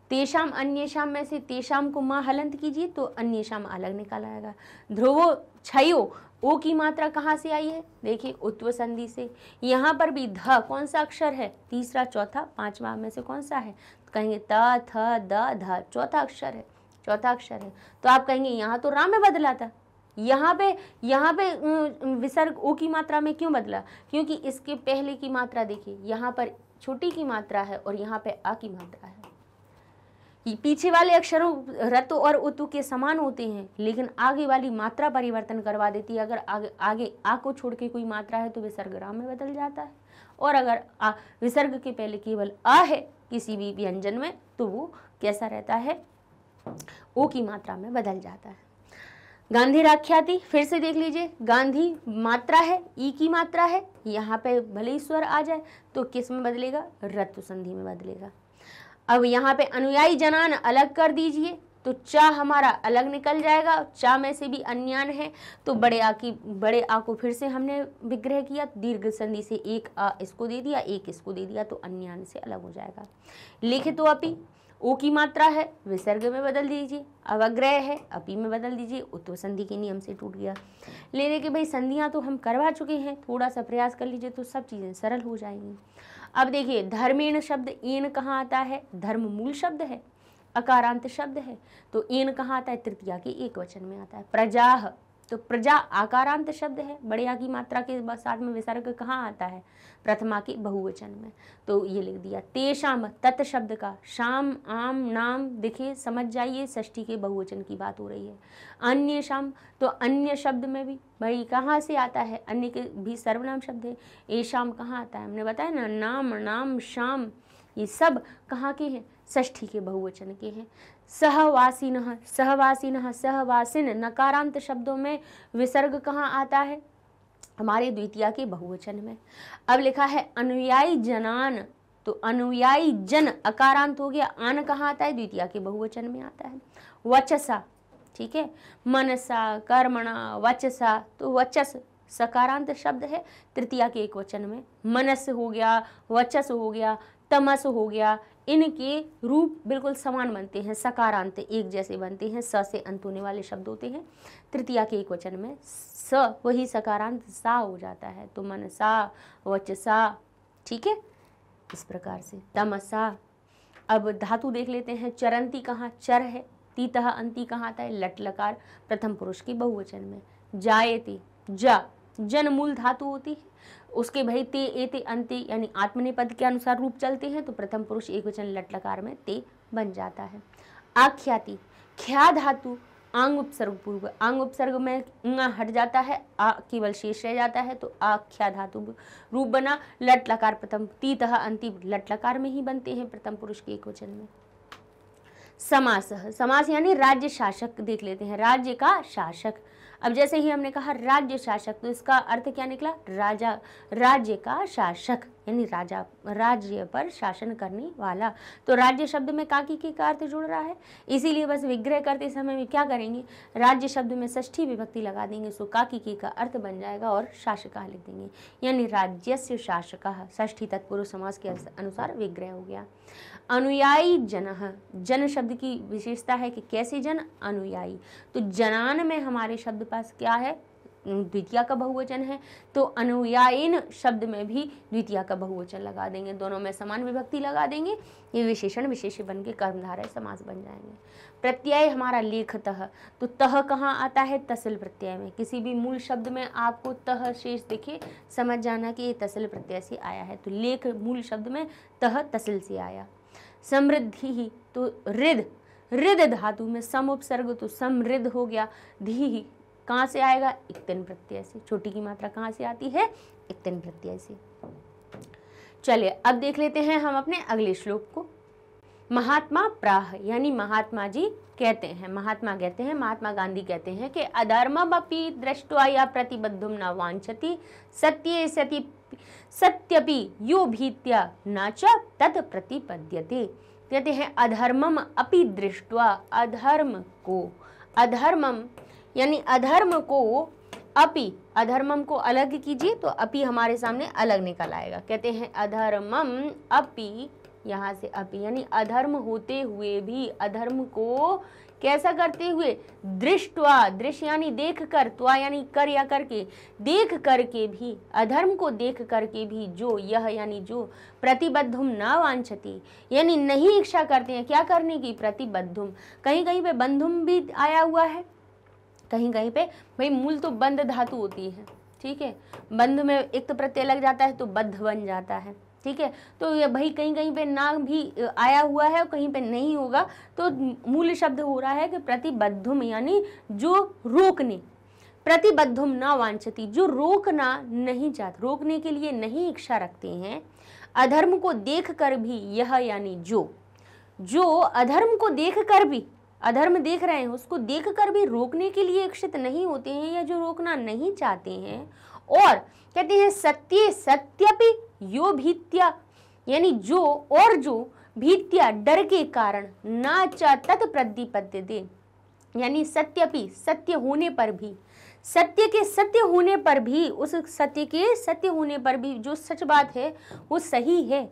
तेषाम अन्यशाम में से तेषाम को माँ हलंत कीजिए तो अन्यशाम अलग निकाला जाएगा ध्रुवो छयो ओ की मात्रा कहाँ से आई है देखिए उत्व संधि से यहाँ पर भी ध कौन सा अक्षर है तीसरा चौथा पांचवा में से कौन सा है तो कहेंगे त थ द ध चौथा अक्षर है चौथा अक्षर है तो आप कहेंगे यहाँ तो राम में बदला था यहाँ पे यहाँ पे विसर्ग ओ की मात्रा में क्यों बदला क्योंकि इसके पहले की मात्रा देखिए यहाँ पर छोटी की मात्रा है और यहाँ पे आ की मात्रा है पीछे वाले अक्षरों रत और उतु के समान होते हैं लेकिन आगे वाली मात्रा परिवर्तन करवा देती है अगर आगे आगे आ को छोड़ के कोई मात्रा है तो विसर्ग राम में बदल जाता है और अगर आ विसर्ग के पहले केवल आ है किसी भी व्यंजन में तो वो कैसा रहता है ओ की मात्रा में बदल जाता है गांधी राख्याति फिर से देख लीजिए गांधी मात्रा है ई की मात्रा है यहाँ पे भले ही स्वर आ जाए तो किस में बदलेगा रत्व संधि में बदलेगा अब यहाँ पे अनुयायी जनान अलग कर दीजिए तो चा हमारा अलग निकल जाएगा चा में से भी अन्यान है तो बड़े आ की बड़े आ को फिर से हमने विग्रह किया दीर्घ संधि से एक आ इसको दे दिया एक इसको दे दिया तो अन्यान से अलग हो जाएगा लिखित तो अपी ओ की मात्रा है विसर्ग में बदल दीजिए अवग्रह है अपी में बदल दीजिए तो संधि के नियम से टूट गया लेने के भाई संधियाँ तो हम करवा चुके हैं थोड़ा सा प्रयास कर लीजिए तो सब चीज़ें सरल हो जाएंगी अब देखिए धर्मेण शब्द एन कहाँ आता है धर्म मूल शब्द है अकारांत शब्द है तो एन कहाँ आता है तृतीया के एक वचन में आता है प्रजा तो प्रजा आकारांत शब्द है बढ़िया की मात्रा के साथ में विसर्ग कहाँ आता है प्रथमा के बहुवचन में तो ये लिख दिया तेषाम तत् शब्द का शाम आम नाम दिखे समझ जाइए षष्ठी के बहुवचन की बात हो रही है अन्य शाम तो अन्य शब्द में भी भाई कहाँ से आता है अन्य के भी सर्वनाम शब्द है ये शाम कहाँ आता है हमने बताया ना नाम नाम शाम ये सब कहाँ के हैं षष्ठी के बहुवचन के हैं सहवासीन सहवासीन सहवासीन नकारांत शब्दों में विसर्ग कहाँ आता है हमारे द्वितीय के बहुवचन में अब लिखा है अनुयायी जनान तो अनुयायी जन अकारांत हो गया आन कहाँ आता है द्वितीय के बहुवचन में आता है वचसा ठीक है मनसा कर्मणा वचसा तो वचस सकारांत शब्द है तृतीया के एक वचन में मनस हो गया वचस हो गया तमस हो गया इनके रूप बिल्कुल समान बनते हैं सकारांत एक जैसे बनते हैं स से अंत होने वाले शब्द होते हैं तृतीया के एक वचन में स वही सकारांत सा हो जाता है तो मन सा वच सा ठीक है इस प्रकार से तमसा अब धातु देख लेते हैं चरंती कहाँ चर है तीतः अंति कहाँ आता है लट लकार प्रथम पुरुष की बहुवचन में जायती जा जन मूल धातु होती है उसके भाई ते एते अंते यानी आत्मनेपद के अनुसार रूप चलते हैं तो प्रथम पुरुष एक वचन लट में ते बन जाता है आख्याति ख्या धातु आंग उपसर्ग पूर्व आंग उपसर्ग में ङ हट जाता है आ केवल शेष रह जाता है तो आख्या धातु रूप बना लट लकार प्रथम तीतः अंतिम लट लकार में ही बनते हैं प्रथम पुरुष के एक वचन में समास समास यानी राज्य शासक देख लेते हैं राज्य का शासक अब जैसे ही हमने कहा राज्य शासक तो इसका अर्थ क्या निकला राजा राज्य का शासक यानी राजा राज्य पर शासन करने वाला तो राज्य शब्द में काकी की का अर्थ जुड़ रहा है इसीलिए बस विग्रह करते समय में क्या करेंगे राज्य शब्द में ष्ठी विभक्ति लगा देंगे सो काकी की का अर्थ बन जाएगा और शासका लिख देंगे यानी राज्य से शासका ष्ठी तत्पुरुष समाज के अनुसार विग्रह हो गया अनुयायी जन जन शब्द की विशेषता है कि कैसे जन अनुयायी तो जनान में हमारे शब्द पास क्या है द्वितीया का बहुवचन है तो अनुयायीन शब्द में भी द्वितीय का बहुवचन लगा देंगे दोनों में समान विभक्ति लगा देंगे ये विशेषण विशेष बन के कर्मधारय समास बन जाएंगे प्रत्यय हमारा लेख तह तो तह कहाँ आता है तसल प्रत्यय में किसी भी मूल शब्द में आपको तह शेष देखे समझ जाना कि ये तसल प्रत्यय से आया है तो लेख मूल शब्द में तह तसल से आया समृद्धि ही तो रिद रिद धातु में सम उपसर्ग तो समृद्ध हो गया धी कहाँ से आएगा इक्तन प्रत्यय से छोटी की मात्रा कहाँ से आती है इक्तन प्रत्यय से चलिए अब देख लेते हैं हम अपने अगले श्लोक को महात्मा प्राह यानी महात्मा जी कहते हैं महात्मा कहते हैं महात्मा गांधी कहते हैं कि अधर्मपि दृष्टवा या प्रतिबद्धुम न वांछती सत्य सति सत्यपि यो भीत्या न च तत् प्रतिपद्यते कहते हैं अधर्मम अपि दृष्टवा अधर्म को अधर्मम यानी अधर्म को अपि अधर्मम को अलग कीजिए तो अपि हमारे सामने अलग निकल आएगा कहते हैं अधर्मम अपि यहाँ से अपि यानी अधर्म होते हुए भी अधर्म को कैसा करते हुए दृष्टवा दृश्य यानी देख कर त्वा यानी कर या करके देख करके भी अधर्म को देख करके भी जो यह यानी जो प्रतिबद्धुम न वांछती यानी नहीं इच्छा करते हैं क्या करने की प्रतिबद्धुम कहीं कहीं पे बंधुम भी आया हुआ है कहीं कहीं पे भाई मूल तो बंध धातु होती है ठीक है बंध में एक तो प्रत्यय लग जाता है तो बद्ध बन जाता है ठीक है तो ये भाई कहीं कहीं पे ना भी आया हुआ है और कहीं पे नहीं होगा तो मूल शब्द हो रहा है कि प्रतिबद्धुम यानी जो रोकने प्रतिबद्धुम ना वांछती जो रोकना नहीं चाहते रोकने के लिए नहीं इच्छा रखते हैं अधर्म को देख कर भी यह यानी जो जो अधर्म को देख कर भी अधर्म देख रहे हैं उसको देख कर भी रोकने के लिए इच्छित नहीं होते हैं या जो रोकना नहीं चाहते हैं और कहते हैं सत्य सत्यपि यो भीत्या यानी जो और जो भीत्या डर के कारण ना चा तत् दे यानी सत्यपि सत्य होने पर भी सत्य के सत्य होने पर भी उस सत्य के सत्य होने पर भी जो सच बात है वो सही है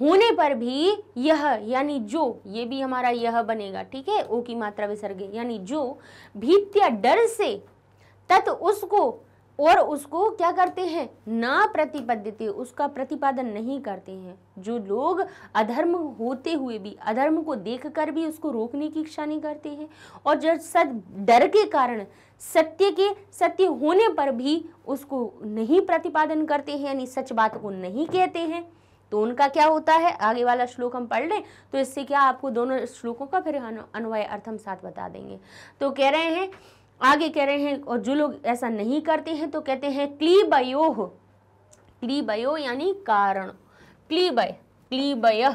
होने पर भी यह यानी जो ये भी हमारा यह बनेगा ठीक है ओ की मात्रा विसर्ग यानी जो भीत्या डर से तत् उसको और उसको क्या करते हैं ना प्रतिपद्यते उसका प्रतिपादन नहीं करते हैं जो लोग अधर्म होते हुए भी अधर्म को देखकर भी उसको रोकने की इच्छा नहीं करते हैं और जब सद डर के कारण सत्य के सत्य होने पर भी उसको नहीं प्रतिपादन करते हैं यानी सच बात को नहीं कहते हैं तो उनका क्या होता है आगे वाला श्लोक हम पढ़ लें तो इससे क्या आपको दोनों श्लोकों का फिर अन्वय अर्थ हम साथ बता देंगे तो कह रहे हैं आगे कह रहे हैं और जो लोग ऐसा नहीं करते हैं तो कहते हैं क्लीबयो क्लीबयो यानी कारण क्लीबय क्लीबय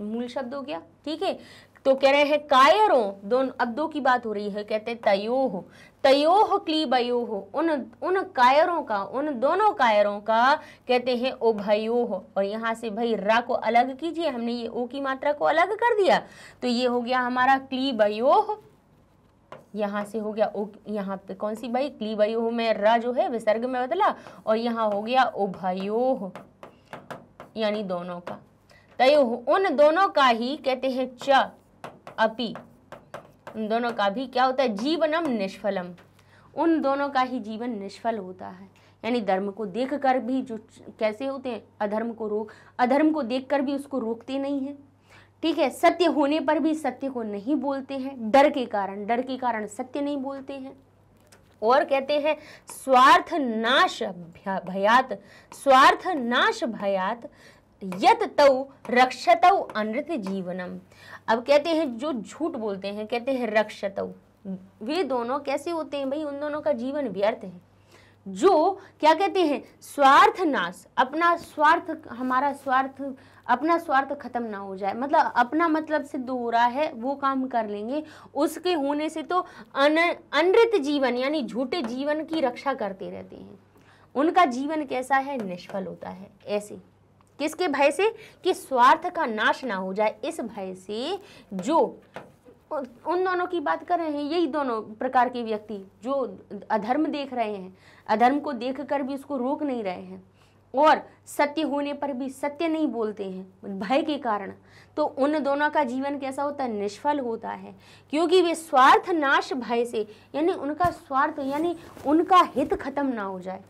मूल शब्द हो गया ठीक है तो कह रहे हैं कायरों दोनों अब दो की बात हो रही है कहते हैं तयो तयोह क्लीबयोह उन उन कायरों का उन दोनों कायरों का कहते हैं उभयोह और यहाँ से भाई रा को अलग कीजिए हमने ये ओ की मात्रा को अलग कर दिया तो ये हो गया हमारा क्लीबयोह यहाँ से हो गया ओ यहाँ पे कौन सी भाई क्लीबयोह में रा जो है विसर्ग में बदला और यहाँ हो गया उभयोह यानी दोनों का तयोह उन दोनों का ही कहते हैं च अपी उन दोनों का भी क्या होता है जीवनम निष्फलम उन दोनों का ही जीवन निष्फल होता है यानी धर्म को देख कर भी जो कैसे होते हैं अधर्म को रोक अधर्म को देख कर भी उसको रोकते नहीं हैं ठीक है सत्य होने पर भी सत्य को नहीं बोलते हैं डर के कारण डर के कारण सत्य नहीं बोलते हैं और कहते हैं स्वार्थ नाश भयात स्वार्थ नाश भयात यत तव रक्षत अनृत जीवनम अब कहते हैं जो झूठ बोलते हैं कहते हैं रक्षत वे दोनों कैसे होते हैं भाई उन दोनों का जीवन व्यर्थ है जो क्या कहते हैं स्वार्थ नाश अपना स्वार्थ हमारा स्वार्थ अपना स्वार्थ खत्म ना हो जाए मतलब अपना मतलब सिद्ध हो रहा है वो काम कर लेंगे उसके होने से तो अन अनृत जीवन यानी झूठे जीवन की रक्षा करते रहते हैं उनका जीवन कैसा है निष्फल होता है ऐसे किसके भय से कि स्वार्थ का नाश ना हो जाए इस भय से जो उन दोनों की बात कर रहे हैं यही दोनों प्रकार के व्यक्ति जो अधर्म देख रहे हैं अधर्म को देख कर भी उसको रोक नहीं रहे हैं और सत्य होने पर भी सत्य नहीं बोलते हैं भय के कारण तो उन दोनों का जीवन कैसा होता है निष्फल होता है क्योंकि वे स्वार्थ नाश भय से यानी उनका स्वार्थ यानी उनका हित खत्म ना हो जाए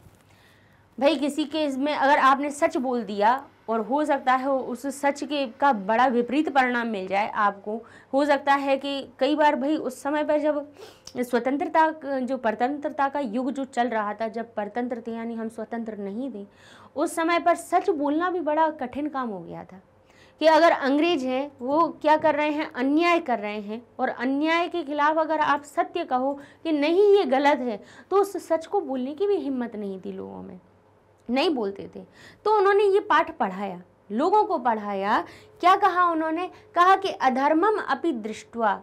भाई किसी के इसमें अगर आपने सच बोल दिया और हो सकता है उस सच के का बड़ा विपरीत परिणाम मिल जाए आपको हो सकता है कि कई बार भाई उस समय पर जब स्वतंत्रता जो परतंत्रता का युग जो चल रहा था जब परतंत्र थे यानी हम स्वतंत्र नहीं थे उस समय पर सच बोलना भी बड़ा कठिन काम हो गया था कि अगर अंग्रेज हैं वो क्या कर रहे हैं अन्याय कर रहे हैं और अन्याय के खिलाफ अगर आप सत्य कहो कि नहीं ये गलत है तो उस सच को बोलने की भी हिम्मत नहीं थी लोगों में नहीं बोलते थे तो उन्होंने ये पाठ पढ़ाया लोगों को पढ़ाया क्या कहा उन्होंने कहा कि अधर्मम अपि दृष्टवा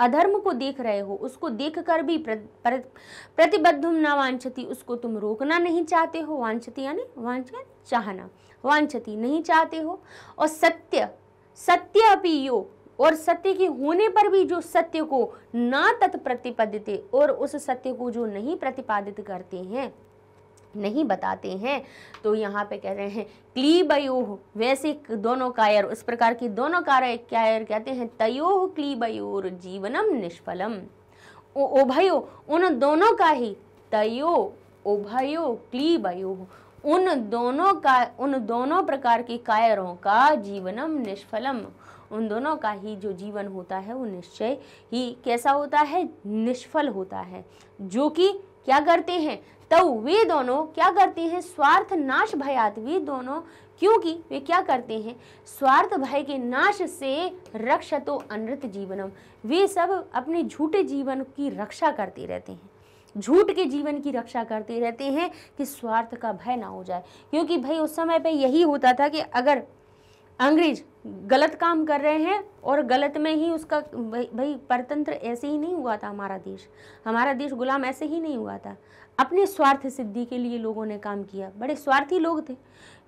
अधर्म को देख रहे हो उसको देख कर भी प्रतिबद्धुम न वांछती उसको तुम रोकना नहीं चाहते हो वांछती यानी वांछ चाहना वांछती नहीं चाहते हो और सत्य सत्य अपि यो और सत्य के होने पर भी जो सत्य को ना तत्प्रतिपदित और उस सत्य को जो नहीं प्रतिपादित करते हैं नहीं बताते हैं तो यहाँ पे कह रहे हैं क्लीबयूह वैसे दोनों कायर उस प्रकार की दोनों कार्य कायर कहते हैं तयोह क्लीबयूर जीवनम निष्फलम उभयो उन दोनों का ही तयो उभयो क्लीबयूह उन दोनों का उन दोनों प्रकार के कायरों का जीवनम निष्फलम उन दोनों का ही जो जीवन होता है वो निश्चय ही कैसा होता है निष्फल होता है जो कि क्या करते हैं तो वे दोनों क्या करते हैं स्वार्थ नाश भयात वे दोनों क्योंकि वे क्या करते हैं स्वार्थ भय के नाश से रक्षा तो अनृत जीवनम वे सब अपने झूठे जीवन की रक्षा करते रहते हैं झूठ के जीवन की रक्षा करते रहते हैं कि स्वार्थ का भय ना हो जाए क्योंकि भाई उस समय पे यही होता था कि अगर अंग्रेज गलत काम कर रहे हैं और गलत में ही उसका भाई, भाई परतंत्र ऐसे ही नहीं हुआ था हमारा देश हमारा देश गुलाम ऐसे ही नहीं हुआ था अपने स्वार्थ सिद्धि के लिए लोगों ने काम किया बड़े स्वार्थी लोग थे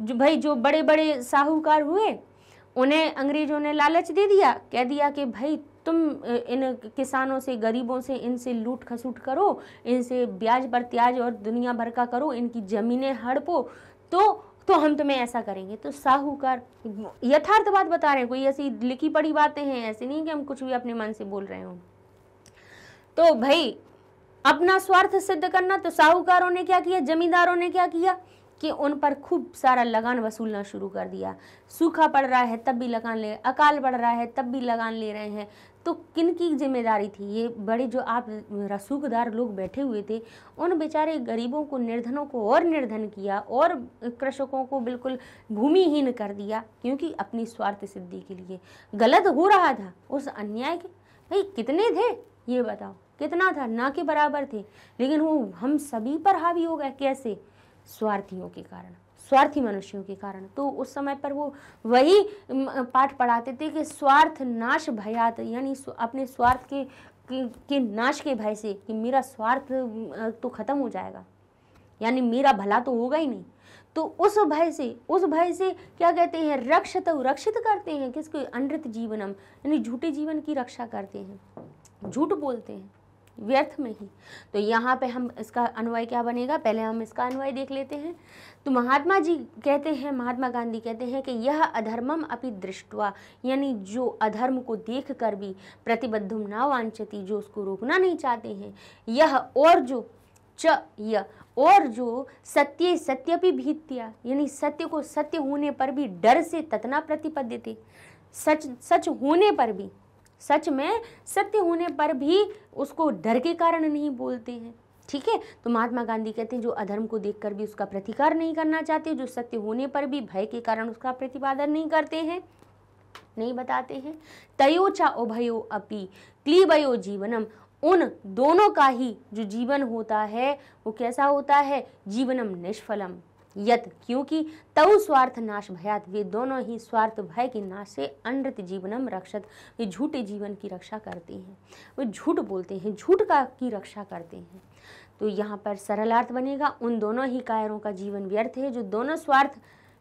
जो भाई जो बड़े बड़े साहूकार हुए उन्हें अंग्रेजों ने लालच दे दिया कह दिया कि भाई तुम इन किसानों से गरीबों से इनसे लूट खसूट करो इनसे ब्याज पर त्याज और दुनिया भर का करो इनकी ज़मीनें हड़पो तो तो हम तुम्हें ऐसा करेंगे तो साहूकार यथार्थ बात बता रहे हैं कोई ऐसी लिखी पड़ी बातें हैं ऐसे नहीं कि हम कुछ भी अपने मन से बोल रहे हों तो भाई अपना स्वार्थ सिद्ध करना तो साहूकारों ने क्या किया जमींदारों ने क्या किया कि उन पर खूब सारा लगान वसूलना शुरू कर दिया सूखा पड़ रहा है तब भी लगान ले अकाल पड़ रहा है तब भी लगान ले रहे हैं तो किन की जिम्मेदारी थी ये बड़े जो आप रसूखदार लोग बैठे हुए थे उन बेचारे गरीबों को निर्धनों को और निर्धन किया और कृषकों को बिल्कुल भूमिहीन कर दिया क्योंकि अपनी स्वार्थ सिद्धि के लिए गलत हो रहा था उस अन्याय के भाई कितने थे ये बताओ कितना था ना के बराबर थे लेकिन वो हम सभी पर हावी हो गए कैसे स्वार्थियों के कारण स्वार्थी मनुष्यों के कारण तो उस समय पर वो वही पाठ पढ़ाते थे कि स्वार्थ नाश भयात यानी अपने स्वार्थ के के, नाश के भय से कि मेरा स्वार्थ तो खत्म हो जाएगा यानी मेरा भला तो होगा ही नहीं तो उस भय से उस भय से क्या कहते हैं रक्षत रक्षित करते हैं किसको अनृत जीवनम यानी झूठे जीवन की रक्षा करते हैं झूठ बोलते हैं व्यर्थ में ही तो यहाँ पे हम इसका अन्वय क्या बनेगा पहले हम इसका अन्वय देख लेते हैं तो महात्मा जी कहते हैं महात्मा गांधी कहते हैं कि यह अधर्मम अपनी दृष्टवा यानी जो अधर्म को देख कर भी प्रतिबद्धम ना वांछती जो उसको रोकना नहीं चाहते हैं यह और जो च य और जो सत्य सत्य भी भीत्या यानी सत्य को सत्य होने पर भी डर से ततना प्रतिपद्य थे सच सच होने पर भी सच में सत्य होने पर भी उसको डर के कारण नहीं बोलते हैं ठीक है तो महात्मा गांधी कहते हैं जो अधर्म को देखकर भी उसका प्रतिकार नहीं करना चाहते जो सत्य होने पर भी भय के कारण उसका प्रतिपादन नहीं करते हैं नहीं बताते हैं तयो चा उभयो अपि क्लीबयो जीवनम उन दोनों का ही जो जीवन होता है वो कैसा होता है जीवनम निष्फलम यत क्योंकि तव स्वार्थ नाश भयात वे दोनों ही स्वार्थ भय के नाश से अनृत जीवनम रक्षत वे झूठे जीवन की रक्षा करते हैं वे झूठ बोलते हैं झूठ का की रक्षा करते हैं तो यहाँ पर सरलार्थ बनेगा उन दोनों ही कायरों का जीवन व्यर्थ है जो दोनों स्वार्थ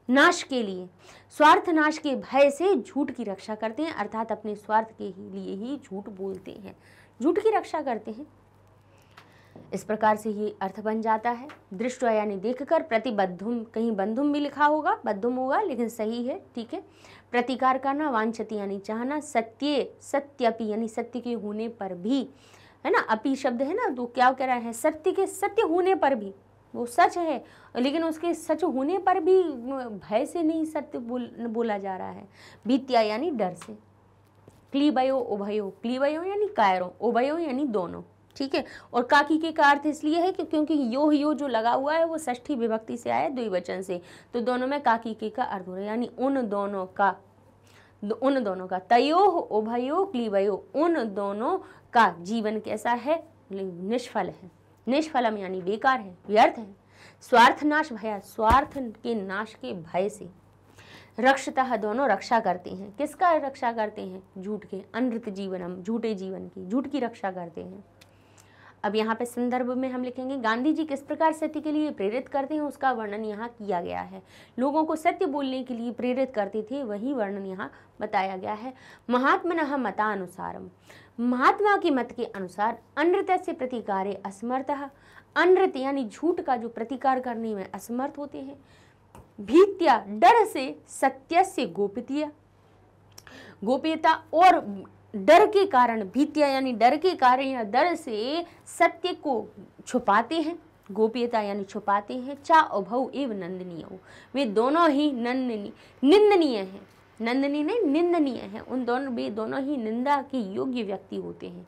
नाश के लिए स्वार्थ नाश के भय से झूठ की रक्षा करते हैं अर्थात अपने स्वार्थ के ही लिए ही झूठ बोलते हैं झूठ की रक्षा करते हैं इस प्रकार से ही अर्थ बन जाता है दृष्ट यानी देखकर प्रतिबद्धुम कहीं बंधुम भी लिखा होगा बद्धुम होगा लेकिन सही है ठीक है प्रतिकार करना वांछती यानी चाहना सत्य सत्यपि यानी सत्य के होने पर भी है ना अपि शब्द है ना तो क्या कह रहा है सत्य के सत्य होने पर भी वो सच है लेकिन उसके सच होने पर भी भय से नहीं सत्य बोल बोला जा रहा है भीत्या यानी डर से क्लीबयो उभयो क्लीबयो यानी कायरों उभयो यानी दोनों ठीक है और काकी के का अर्थ इसलिए है कि क्योंकि यो यो जो लगा हुआ है वो ष्ठी विभक्ति से आया है द्विवचन से तो दोनों में काकी के का अर्थ हो रहा है यानी उन दोनों का उन दोनों का तयो उभयो क्लीवयो उन दोनों का जीवन कैसा है निष्फल है निष्फलम यानी बेकार है व्यर्थ है स्वार्थ नाश भया स्वार्थ के नाश के भय से रक्षतः दोनों रक्षा करते हैं किसका रक्षा करते हैं झूठ के अनृत जीवनम झूठे जीवन की झूठ की रक्षा करते हैं अब यहाँ पे संदर्भ में हम लिखेंगे गांधी जी किस प्रकार सत्य के लिए प्रेरित करते हैं उसका वर्णन यहाँ किया गया है लोगों को सत्य बोलने के लिए प्रेरित करते थे वही वर्णन यहाँ बताया गया है महात्मन मतानुसारम महात्मा के मत के अनुसार अनृत से प्रतिकारे असमर्थ अनृत यानी झूठ का जो प्रतिकार करने में असमर्थ होते हैं भीत्या डर से सत्य से गोपितिया गोपीयता और डर के कारण भीतिया यानी डर के कारण या डर से सत्य को छुपाते हैं गोप्यता यानी छुपाते हैं चा अभव एव नंदनीय वे दोनों ही नंदनी निंदनीय हैं नंदनी ने निंदनीय है उन दोनों वे दोनों ही निंदा के योग्य व्यक्ति होते हैं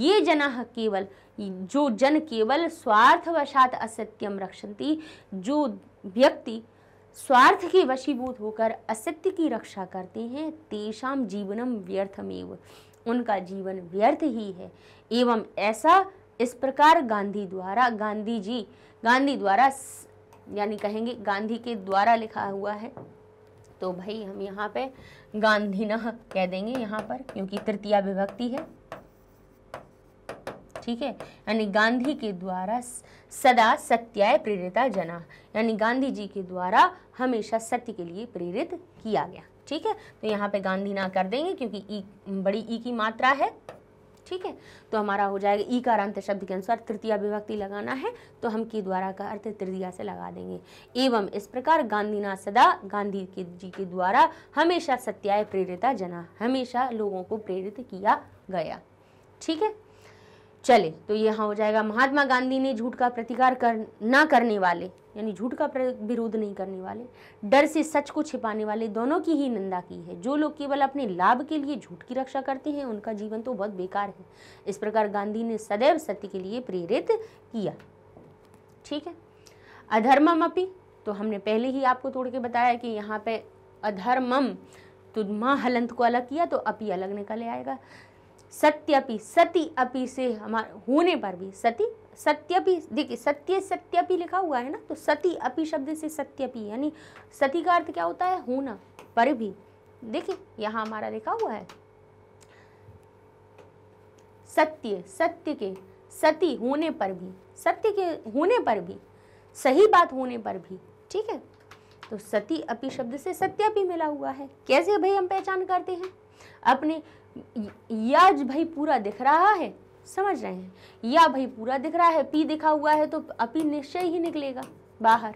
ये जना केवल जो जन केवल स्वार्थवशात असत्यम रक्षती जो व्यक्ति स्वार्थ के वशीभूत होकर असत्य की रक्षा करते हैं तेषाम जीवनम व्यर्थमेव उनका जीवन व्यर्थ ही है एवं ऐसा इस प्रकार गांधी द्वारा गांधी जी गांधी द्वारा यानी कहेंगे गांधी के द्वारा लिखा हुआ है तो भाई हम यहाँ पे गांधी न कह देंगे यहाँ पर क्योंकि तृतीय विभक्ति है ठीक है यानी गांधी के द्वारा सदा सत्याय प्रेरिता जना यानी गांधी जी के द्वारा हमेशा सत्य के लिए प्रेरित किया गया ठीक है तो यहाँ पे गांधी ना कर देंगे क्योंकि ई बड़ी ई की मात्रा है ठीक है तो हमारा हो जाएगा ई का अंत शब्द के अनुसार तृतीय विभक्ति लगाना है तो हम की द्वारा का अर्थ तृतीया से लगा देंगे एवं इस प्रकार गांधी ना सदा गांधी के जी के द्वारा हमेशा सत्याय प्रेरिता जना हमेशा लोगों को प्रेरित किया गया ठीक है चले तो यहाँ हो जाएगा महात्मा गांधी ने झूठ का प्रतिकार कर ना करने वाले यानी झूठ का विरोध नहीं करने वाले डर से सच को छिपाने वाले दोनों की ही निंदा की है जो लोग केवल अपने लाभ के लिए झूठ की रक्षा करते हैं उनका जीवन तो बहुत बेकार है इस प्रकार गांधी ने सदैव सत्य के लिए प्रेरित किया ठीक है अधर्मम अपी तो हमने पहले ही आपको तोड़ के बताया कि यहाँ पे अधर्मम तो माँ हलंत को अलग किया तो अपी अलग निकल आएगा सत्यपि सती अपि से हमारे होने पर भी सती सत्यपि देखिए सत्य सत्यपि लिखा हुआ है ना तो सती अपि शब्द से सत्यपि यानी सती का अर्थ क्या होता है होना पर भी देखिए यहाँ हमारा लिखा हुआ है सत्य सत्य के सती होने पर भी सत्य के होने पर भी सही बात होने पर भी ठीक है तो सती अपि शब्द से सत्य भी मिला हुआ है कैसे भाई हम पहचान करते हैं अपने या भाई पूरा दिख रहा है समझ रहे हैं या भाई पूरा दिख रहा है पी दिखा हुआ है तो अपी निश्चय ही निकलेगा बाहर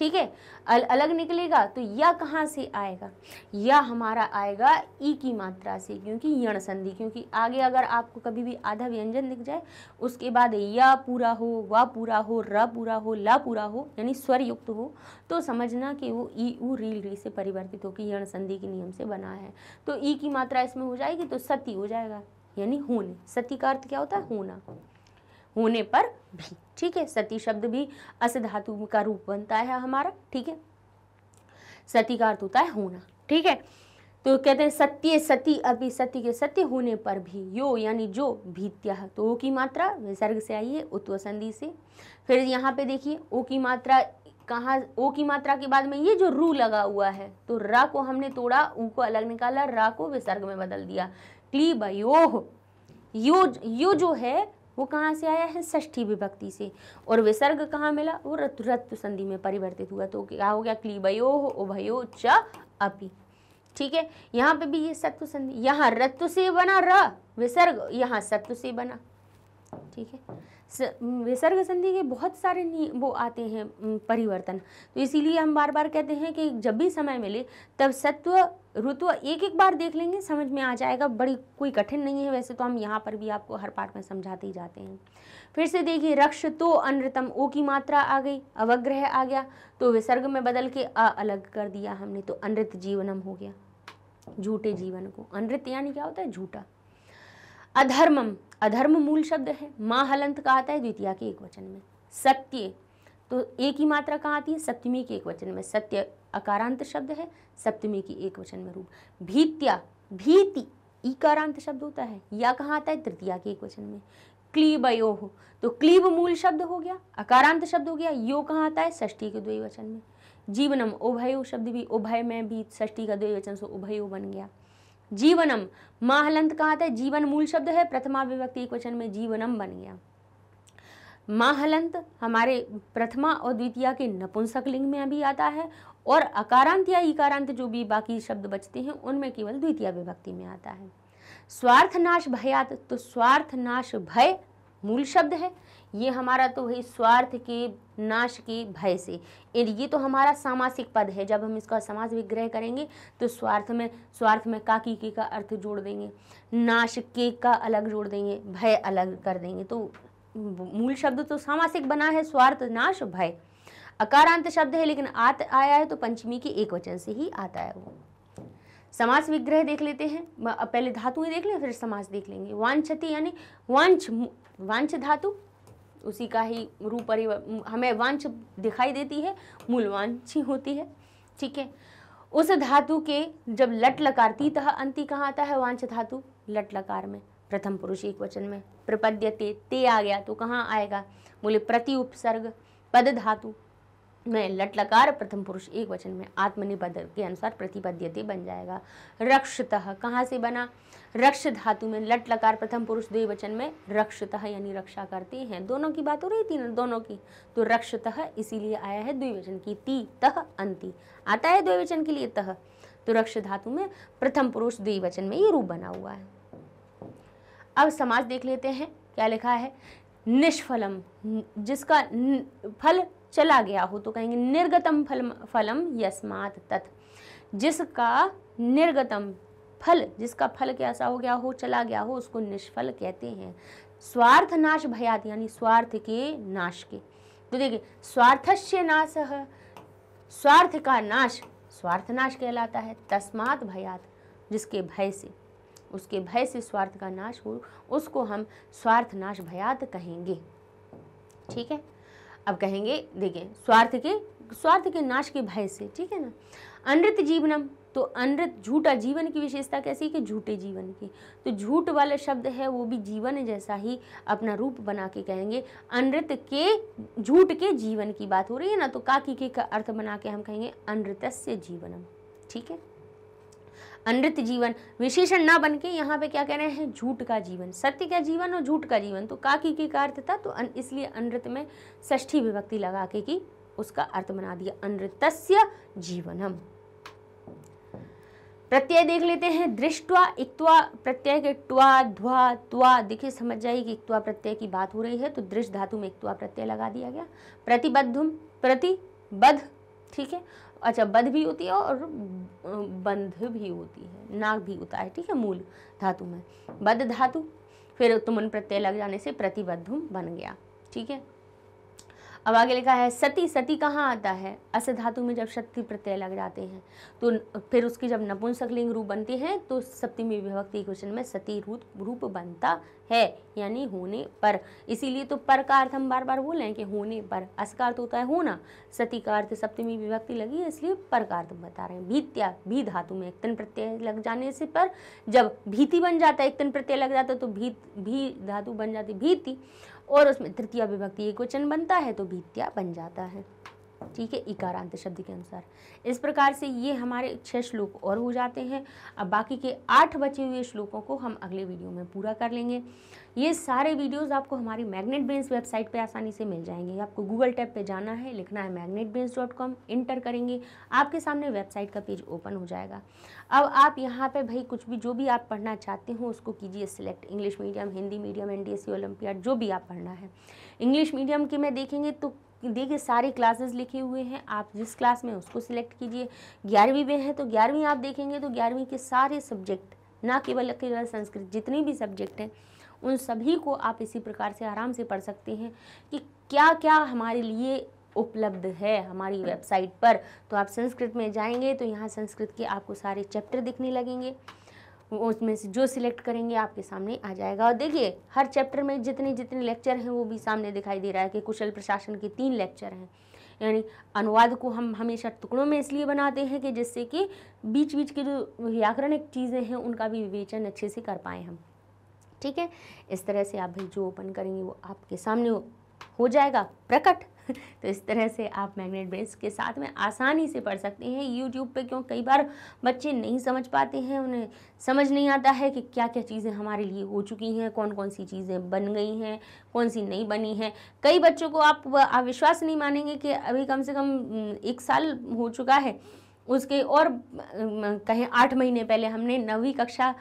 ठीक है अल, अलग निकलेगा तो या कहाँ से आएगा या हमारा आएगा ई की मात्रा से क्योंकि यण संधि क्योंकि आगे अगर आपको कभी भी आधा व्यंजन दिख जाए उसके बाद या पूरा हो वा पूरा हो र पूरा हो ला पूरा हो यानी स्वर युक्त हो तो समझना कि वो ई ऊ रील री से परिवर्तित होकर यण संधि के नियम से बना है तो ई की मात्रा इसमें हो जाएगी तो सती हो जाएगा यानी होने सती का अर्थ क्या होता है होना होने पर भी ठीक है सती शब्द भी अस धातु का रूप बनता है हमारा ठीक है सती का अर्थ होता है होना ठीक है तो कहते हैं सत्य सती अभी सत्य के सत्य होने पर भी यो यानी जो भीत्या तो ओ की मात्रा विसर्ग से आई है उत्व संधि से फिर यहाँ पे देखिए ओ की मात्रा कहाँ ओ की मात्रा के बाद में ये जो रू लगा हुआ है तो रा को हमने तोड़ा ऊ को अलग निकाला रा को विसर्ग में बदल दिया क्ली बयोह यो यो जो है वो कहाँ से आया है षष्ठी विभक्ति से और विसर्ग कहाँ मिला वो रतुरत्व रत्व संधि में परिवर्तित हुआ तो क्या हो गया क्लीबयो उभयो च अपि ठीक है यहाँ पे भी ये सत्व संधि यहाँ रत्व से बना र विसर्ग यहाँ सत्व से बना ठीक है विसर्ग संधि के बहुत सारे वो आते हैं परिवर्तन तो इसीलिए हम बार बार कहते हैं कि जब भी समय मिले तब सत्व ऋतु एक एक बार देख लेंगे समझ में आ जाएगा बड़ी कोई कठिन नहीं है वैसे तो हम यहाँ पर भी आपको हर पार्ट में समझाते ही जाते हैं फिर से देखिए रक्ष तो अनृतम ओ की मात्रा आ गई अवग्रह आ गया तो विसर्ग में बदल के अ अलग कर दिया हमने तो अनृत जीवनम हो गया झूठे जीवन को अनृत यानी क्या होता है झूठा अधर्मम अधर्म मूल शब्द है माँ हलंत का आता है द्वितीया के एक वचन में सत्य तो एक ही मात्रा कहाँ आती है सप्तमी के एक वचन में सत्य अकारांत शब्द है सप्तमी की एक वचन में रूप भीत्या भीति इकारांत शब्द होता है या कहाँ आता है तृतीया के एक वचन में क्लीबयो हो तो क्लीब मूल शब्द हो गया अकारांत शब्द हो गया यो कहाँ आता है षष्ठी के वचन में जीवनम उभयो शब्द भी उभय में भी षष्ठी का द्वैवचन से उभयो बन गया जीवनम माहलंत कहा था जीवन मूल शब्द है प्रथमा विभक्ति क्वेश्चन में जीवनम बन गया माहलंत हमारे प्रथमा और द्वितीय के नपुंसक लिंग में अभी आता है और अकारांत या इकारांत जो भी बाकी शब्द बचते हैं उनमें केवल द्वितीय विभक्ति में आता है स्वार्थनाश भयात तो स्वार्थनाश भय मूल शब्द है ये हमारा तो वही स्वार्थ की नाश की भय से ये तो हमारा सामासिक पद है जब हम इसका समाज विग्रह करेंगे तो स्वार्थ में स्वार्थ में काकी के का अर्थ जोड़ देंगे नाश के का अलग जोड़ देंगे भय अलग कर देंगे तो मूल शब्द तो सामासिक बना है स्वार्थ नाश भय अकारांत शब्द है लेकिन आत आया है तो पंचमी के एक वचन से ही आता है वो समास विग्रह देख लेते हैं पहले धातु ही देख लें फिर समास देख लेंगे वांछति यानी वांछ वांछ धातु उसी का ही रूप परिवर्तन हमें वांछ दिखाई देती है मूलवांछी होती है ठीक है उस धातु के जब लट लकार तीत अंति कहाँ आता है वांछ धातु लट लकार में प्रथम पुरुष एक वचन में प्रपद्यते ते आ गया तो कहाँ आएगा बोले प्रति उपसर्ग पद धातु में लटलकार प्रथम पुरुष एक वचन में आत्मनिपद के अनुसार प्रतिपद्यते बन जाएगा रक्षत कहाँ से बना रक्ष धातु में लट लकार प्रथम पुरुष द्विवचन में रक्षत यानी रक्षा करते हैं दोनों की बात हो रही थी ना दोनों की तो रक्षत इसीलिए आया है द्विवचन की ती तह अंति आता है द्विवचन के लिए तह तो रक्ष धातु में प्रथम पुरुष द्विवचन में ये रूप बना हुआ है अब समाज देख लेते हैं क्या लिखा है निष्फलम जिसका फल चला गया हो तो कहेंगे निर्गतम फल फलम यस्मात तत् जिसका निर्गतम फल जिसका फल कैसा हो गया हो चला गया हो उसको निष्फल कहते हैं स्वार्थ नाश भयात यानी स्वार्थ के नाश के तो देखिए स्वार्थस्य नाश स्वार्थ का नाश स्वार्थ नाश कहलाता है तस्मात भयात जिसके भय से उसके भय से स्वार्थ का नाश हो उसको हम स्वार्थ नाश भयात कहेंगे ठीक है अब कहेंगे देखिए स्वार्थ के स्वार्थ के नाश के भय से ठीक है ना अनृत जीवनम तो अनृत झूठा जीवन की विशेषता कैसी कि झूठे जीवन की तो झूठ वाला शब्द है वो भी जीवन जैसा ही अपना रूप बना के कहेंगे अनृत के झूठ के जीवन की बात हो रही है ना तो काकी के का अर्थ बना के हम कहेंगे अनृतस्य जीवनम ठीक है अनृत जीवन विशेषण ना बनके के यहाँ पे क्या कह रहे हैं झूठ का जीवन सत्य का जीवन और झूठ का जीवन तो काकी की का अर्थ था तो अन, इसलिए अनृत में ष्ठी विभक्ति लगा के कि उसका अर्थ बना दिया अनृतस्य जीवनम प्रत्यय देख लेते हैं दृष्टवा इक्वा प्रत्यय के ट्वा ध्वा त्वा देखिए समझ जाइए कि इक्वा प्रत्यय की बात हो रही है तो दृष्ट धातु में इक्वा प्रत्यय लगा दिया गया प्रतिबद्धुम प्रतिबद्ध ठीक है अच्छा बद भी होती है और बंध भी होती है नाग भी होता है ठीक है मूल धातु में बद धातु फिर तुमन प्रत्यय लग जाने से प्रतिबद्ध बन गया ठीक है अब आगे लिखा है सती सती कहाँ आता है अस धातु में जब शक्ति प्रत्यय लग जाते हैं तो फिर उसकी जब नपुंसकलिंग रूप बनते हैं तो सप्तमी विभक्ति क्वेश्चन में सती रूप रूप बनता है यानी होने पर इसीलिए तो पर का अर्थ हम बार बार बोल रहे हैं कि होने पर अस का अर्थ होता है होना सती का अर्थ सप्तमी विभक्ति लगी इसलिए पर का अर्थ बता रहे हैं भीत्या भी धातु में एकतन प्रत्यय लग जाने से पर जब भीति बन जाता है एकतन प्रत्यय लग जाता है तो भीत भी धातु बन जाती भीति और उसमें तृतीय विभक्ति एक वचन बनता है तो भीत्या बन जाता है ठीक है इकारांत शब्द के अनुसार इस प्रकार से ये हमारे छः श्लोक और हो जाते हैं अब बाकी के आठ बचे हुए श्लोकों को हम अगले वीडियो में पूरा कर लेंगे ये सारे वीडियोज़ आपको हमारी मैग्नेट बेंस वेबसाइट पर आसानी से मिल जाएंगे आपको गूगल टैब पर जाना है लिखना है magnet brains dot com enter करेंगे आपके सामने वेबसाइट का पेज ओपन हो जाएगा अब आप यहाँ पर भाई कुछ भी जो भी आप पढ़ना चाहते हो उसको कीजिए select English medium Hindi medium and olympiad जो भी आप पढ़ना है इंग्लिश मीडियम के में देखेंगे तो देखिए सारे क्लासेस लिखे हुए हैं आप जिस क्लास में उसको सिलेक्ट कीजिए ग्यारहवीं में है तो ग्यारहवीं आप देखेंगे तो ग्यारहवीं के सारे सब्जेक्ट ना केवल केवल संस्कृत जितने भी सब्जेक्ट हैं उन सभी को आप इसी प्रकार से आराम से पढ़ सकते हैं कि क्या क्या हमारे लिए उपलब्ध है हमारी वेबसाइट पर तो आप संस्कृत में जाएंगे तो यहाँ संस्कृत के आपको सारे चैप्टर दिखने लगेंगे उसमें से जो सिलेक्ट करेंगे आपके सामने आ जाएगा और देखिए हर चैप्टर में जितने जितने लेक्चर हैं वो भी सामने दिखाई दे रहा है कि कुशल प्रशासन के तीन लेक्चर हैं यानी अनुवाद को हम हमेशा टुकड़ों में इसलिए बनाते हैं कि जिससे कि बीच बीच के जो व्याकरणिक चीज़ें हैं उनका भी विवेचन अच्छे से कर पाएँ हम ठीक है इस तरह से आप भाई जो ओपन करेंगे वो आपके सामने हो जाएगा प्रकट तो इस तरह से आप मैग्नेट ब्रेस के साथ में आसानी से पढ़ सकते हैं यूट्यूब पे क्यों कई बार बच्चे नहीं समझ पाते हैं उन्हें समझ नहीं आता है कि क्या क्या चीज़ें हमारे लिए हो चुकी हैं कौन कौन सी चीज़ें बन गई हैं कौन सी नहीं बनी हैं कई बच्चों को आप, विश्वास नहीं मानेंगे कि अभी कम से कम एक साल हो चुका है उसके और कहें आठ महीने पहले हमने नवी कक्षा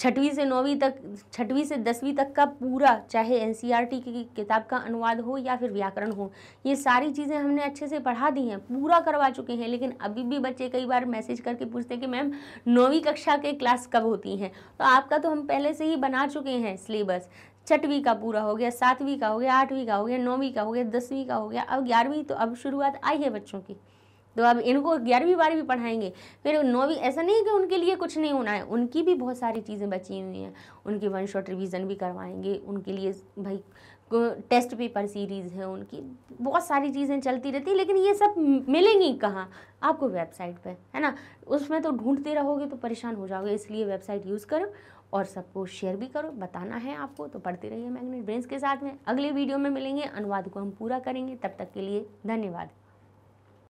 छठवीं से नौवीं तक छठवीं से दसवीं तक का पूरा चाहे एन e की किताब का अनुवाद हो या फिर व्याकरण हो ये सारी चीज़ें हमने अच्छे से पढ़ा दी हैं पूरा करवा चुके हैं लेकिन अभी भी बच्चे कई बार मैसेज करके पूछते हैं कि मैम नौवीं कक्षा के क्लास कब होती हैं तो आपका तो हम पहले से ही बना चुके हैं सिलेबस छठवीं का पूरा हो गया सातवीं का हो गया आठवीं का हो गया नौवीं का हो गया दसवीं का हो गया अब ग्यारहवीं तो अब शुरुआत आई है बच्चों की तो अब इनको ग्यारहवीं बारहवीं पढ़ाएंगे फिर नौवीं ऐसा नहीं है कि उनके लिए कुछ नहीं होना है उनकी भी बहुत सारी चीज़ें बची हुई हैं उनके वन शॉट रिविज़न भी करवाएंगे उनके लिए भाई टेस्ट पेपर सीरीज़ है उनकी बहुत सारी चीज़ें चलती रहती लेकिन ये सब मिलेंगी कहाँ आपको वेबसाइट पर है ना उसमें तो ढूंढते रहोगे तो परेशान हो जाओगे इसलिए वेबसाइट यूज़ करो और सबको शेयर भी करो बताना है आपको तो पढ़ते रहिए मैग्नेट ब्रेंस के साथ में अगले वीडियो में मिलेंगे अनुवाद को हम पूरा करेंगे तब तक के लिए धन्यवाद